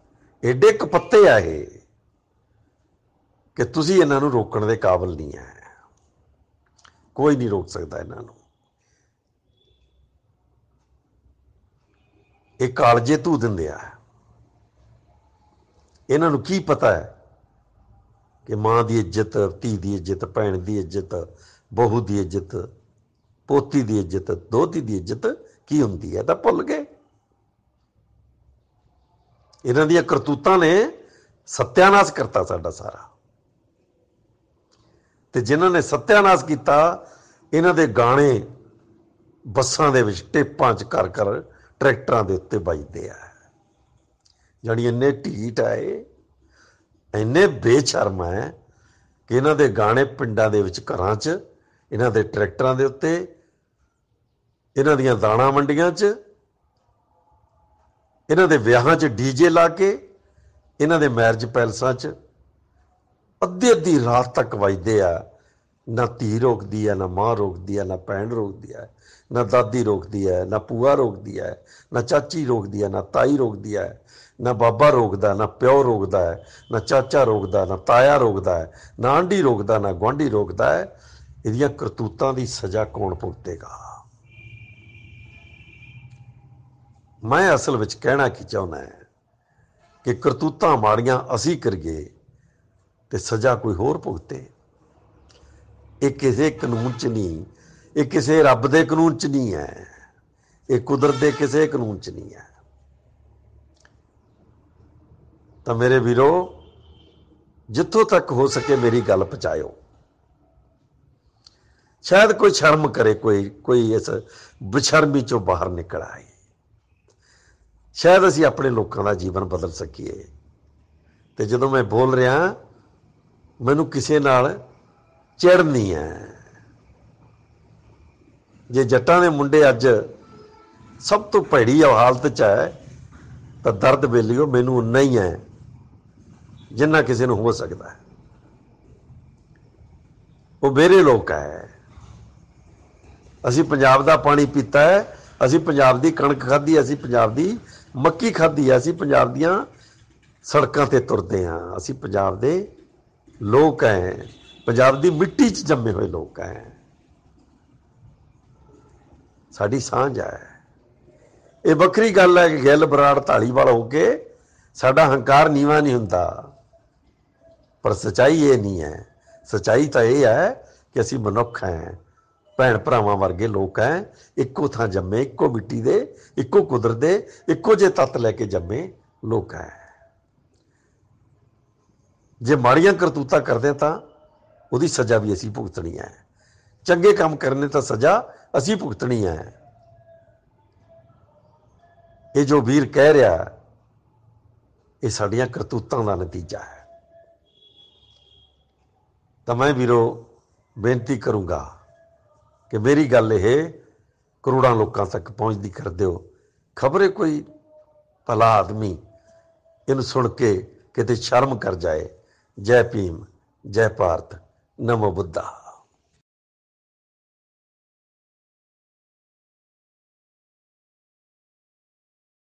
ਐਡੇ ਕਪੱਤੇ ਆ ਇਹ ਕਿ ਤੁਸੀਂ ਇਹਨਾਂ ਨੂੰ ਰੋਕਣ ਦੇ ਕਾਬਿਲ ਨਹੀਂ ਹੈ ਕੋਈ ਨਹੀਂ ਰੋਕ ਸਕਦਾ ਇਹਨਾਂ ਨੂੰ ਇਹ ਕਾਲਜੇ ਤੂ ਦਿੰਦੇ ਆ ਇਹਨਾਂ ਨੂੰ ਕੀ ਪਤਾ ਹੈ ਕਿ ਮਾਂ ਦੀ ਇੱਜ਼ਤ ਧੀ ਦੀ ਇੱਜ਼ਤ ਭੈਣ ਦੀ ਇੱਜ਼ਤ ਬਹੂ ਦੀ ਇੱਜ਼ਤ ਪੋਤੀ ਦੀ ਇੱਜ਼ਤ ਦੋਤੀ ਦੀ ਇੱਜ਼ਤ ਕੀ ਹੁੰਦੀ ਹੈ ਤਾਂ ਭੁੱਲ ਗਏ ਇਹਨਾਂ ਦੀਆਂ ਕਰਤੂਤਾਂ ਨੇ ਸਤਿਆਨਾਸ਼ ਕਰਤਾ ਸਾਡਾ ਸਾਰਾ ਤੇ ਜਿਨ੍ਹਾਂ ਨੇ ਸਤਿਆਨਾਸ਼ ਕੀਤਾ ਇਹਨਾਂ ਦੇ ਗਾਣੇ ਬੱਸਾਂ ਦੇ ਵਿੱਚ ਟੇਪਾਂ 'ਚ ਕਰ ਕਰ ਟਰੈਕਟਰਾਂ ਦੇ ਉੱਤੇ ਵੱਜਦੇ ਆ ਜਾਨੀ ਇੰਨੇ ਢੀਟ ਆਏ ਇੰਨੇ ਬੇਚਰਮ ਆ ਕਿ ਇਹਨਾਂ ਦੇ ਗਾਣੇ ਪਿੰਡਾਂ ਦੇ ਵਿੱਚ ਘਰਾਂ 'ਚ ਇਹਨਾਂ ਦੇ ਟਰੈਕਟਰਾਂ ਦੇ ਉੱਤੇ ਇਹਨਾਂ ਦੀਆਂ ਦਾਣਾ ਮੰਡੀਆਂ 'ਚ ਇਹਨਾਂ ਦੇ ਵਿਆਹਾਂ 'ਚ ਡੀਜੇ ਲਾ ਕੇ ਇਹਨਾਂ ਦੇ ਮੈਰਿਜ ਪੈਲਸਾਂ 'ਚ ਅੱਧੀ ਅੱਧੀ ਰਾਤ ਤੱਕ ਵੱਜਦੇ ਆ ਨਾ ਧੀ ਰੋਕਦੀ ਆ ਨਾ ਮਾਂ ਰੋਕਦੀ ਆ ਨਾ ਭੈਣ ਰੋਕਦੀ ਆ ਨਾ ਦਾਦੀ ਰੋਕਦੀ ਆ ਨਾ ਪੂਆ ਰੋਕਦੀ ਆ ਨਾ ਚਾਚੀ ਰੋਕਦੀ ਆ ਨਾ ਤਾਈ ਰੋਕਦੀ ਆ ਨਾ ਬਾਬਾ ਰੋਕਦਾ ਨਾ ਪਿਓ ਰੋਕਦਾ ਹੈ ਨਾ ਚਾਚਾ ਰੋਕਦਾ ਨਾ ਤਾਇਆ ਰੋਕਦਾ ਨਾ ਆਂਢੀ ਰੋਕਦਾ ਨਾ ਗਵਾਂਢੀ ਰੋਕਦਾ ਇਹਦੀਆਂ ਕਰਤੂਤਾਂ ਦੀ ਸਜ਼ਾ ਕੌਣ ਭੁਗਤੇਗਾ ਮੈਂ ਅਸਲ ਵਿੱਚ ਕਹਿਣਾ ਕੀ ਚਾਹੁੰਦਾ ਹੈ ਕਿ ਕਰਤੂਤਾਂ ਮਾੜੀਆਂ ਅਸੀਂ ਕਰੀਏ ਤੇ ਸਜ਼ਾ ਕੋਈ ਹੋਰ ਭੁਗਤੇ ਇਹ ਕਿਸੇ ਕਾਨੂੰਨ 'ਚ ਨਹੀਂ ਇਹ ਕਿਸੇ ਰੱਬ ਦੇ ਕਾਨੂੰਨ 'ਚ ਨਹੀਂ ਹੈ ਇਹ ਕੁਦਰਤ ਦੇ ਕਿਸੇ ਕਾਨੂੰਨ 'ਚ ਨਹੀਂ ਹੈ ਤਾਂ ਮੇਰੇ ਵੀਰੋ ਜਿੱਥੋਂ ਤੱਕ ਹੋ ਸਕੇ ਮੇਰੀ ਗੱਲ ਪਹੁੰਚਾਇਓ ਸ਼ਾਇਦ ਕੋਈ ਸ਼ਰਮ ਕਰੇ ਕੋਈ ਕੋਈ ਇਸ ਬੇਸ਼ਰਮੀ ਚੋਂ ਬਾਹਰ ਨਿਕਲ ਆਏ ਸ਼ਾਇਦ ਅਸੀਂ ਆਪਣੇ ਲੋਕਾਂ ਦਾ ਜੀਵਨ ਬਦਲ ਸਕੀਏ ਤੇ ਜਦੋਂ ਮੈਂ ਬੋਲ ਰਿਹਾ ਮੈਨੂੰ ਕਿਸੇ ਨਾਲ ਚਿੜ ਨਹੀਂ ਹੈ ਜੇ ਜੱਟਾਂ ਦੇ ਮੁੰਡੇ ਅੱਜ ਸਭ ਤੋਂ ਭੈੜੀ ਹਾਲਤ 'ਚ ਹੈ ਤਾਂ ਦਰਦ ਬੇਲੀਓ ਮੈਨੂੰ ਉਨਾ ਹੀ ਹੈ ਜਿੰਨਾ ਕਿਸੇ ਨੂੰ ਹੋ ਸਕਦਾ ਹੈ ਉਹ ਮੇਰੇ ਲੋਕ ਹੈ ਅਸੀਂ ਪੰਜਾਬ ਦਾ ਪਾਣੀ ਪੀਤਾ ਹੈ ਅਸੀਂ ਪੰਜਾਬ ਦੀ ਕਣਕ ਖਾਧੀ ਅਸੀਂ ਪੰਜਾਬ ਦੀ ਮੱਕੀ ਖਾਧੀ ਅਸੀਂ ਪੰਜਾਬ ਦੀਆਂ ਸੜਕਾਂ ਤੇ ਤੁਰਦੇ ਹਾਂ ਅਸੀਂ ਪੰਜਾਬ ਦੇ ਲੋਕ ਐ ਪੰਜਾਬ ਦੀ ਮਿੱਟੀ 'ਚ ਜੰਮੇ ਹੋਏ ਲੋਕ ਐ ਸਾਡੀ ਸਾਂਝ ਐ ਇਹ ਵੱਖਰੀ ਗੱਲ ਹੈ ਕਿ ਗਿੱਲ ਬਰਾੜ ਢਾਲੀਵਾਲ ਹੋ ਕੇ ਸਾਡਾ ਹੰਕਾਰ ਨੀਵਾ ਨਹੀਂ ਹੁੰਦਾ ਪਰ ਸਚਾਈ ਇਹ ਨਹੀਂ ਹੈ ਸਚਾਈ ਤਾਂ ਇਹ ਹੈ ਕਿ ਅਸੀਂ ਮਨੁੱਖ ਹਾਂ ਭੈਣ ਭਰਾਵਾਂ ਵਰਗੇ ਲੋਕ ਐ ਇੱਕੋ ਥਾਂ ਜੰਮੇ ਇੱਕੋ ਮਿੱਟੀ ਦੇ ਇੱਕੋ ਕੁਦਰਤ ਦੇ ਇੱਕੋ ਜੇ ਤਤ ਲੈ ਕੇ ਜੰਮੇ ਲੋਕ ਐ ਜੇ ਮਾੜੀਆਂ ਕਰਤੂਤਾ ਕਰਦੇ ਤਾਂ ਉਹਦੀ ਸਜ਼ਾ ਵੀ ਅਸੀਂ ਭੁਗਤਣੀ ਐ ਚੰਗੇ ਕੰਮ ਕਰਨੇ ਤਾਂ ਸਜ਼ਾ ਅਸੀਂ ਭੁਗਤਣੀ ਐ ਇਹ ਜੋ ਵੀਰ ਕਹਿ ਰਿਹਾ ਇਹ ਸਾਡੀਆਂ ਕਰਤੂਤਾਂ ਦਾ ਨਤੀਜਾ ਹੈ ਤਾਂ ਮੈਂ ਵੀਰੋ ਬੇਨਤੀ ਕਰੂੰਗਾ ਕਿ ਮੇਰੀ ਗੱਲ ਇਹ ਕਰੋੜਾਂ ਲੋਕਾਂ ਤੱਕ ਪਹੁੰਚਦੀ ਕਰ ਦਿਓ ਖਬਰੇ ਕੋਈ ਭਲਾ ਆਦਮੀ ਇਹਨੂੰ ਸੁਣ ਕੇ ਕਿਤੇ ਸ਼ਰਮ ਕਰ ਜਾਏ ਜੈ ਭੀਮ ਜੈ ਭਾਰਤ ਨਮੋ ਬੁੱਧਾ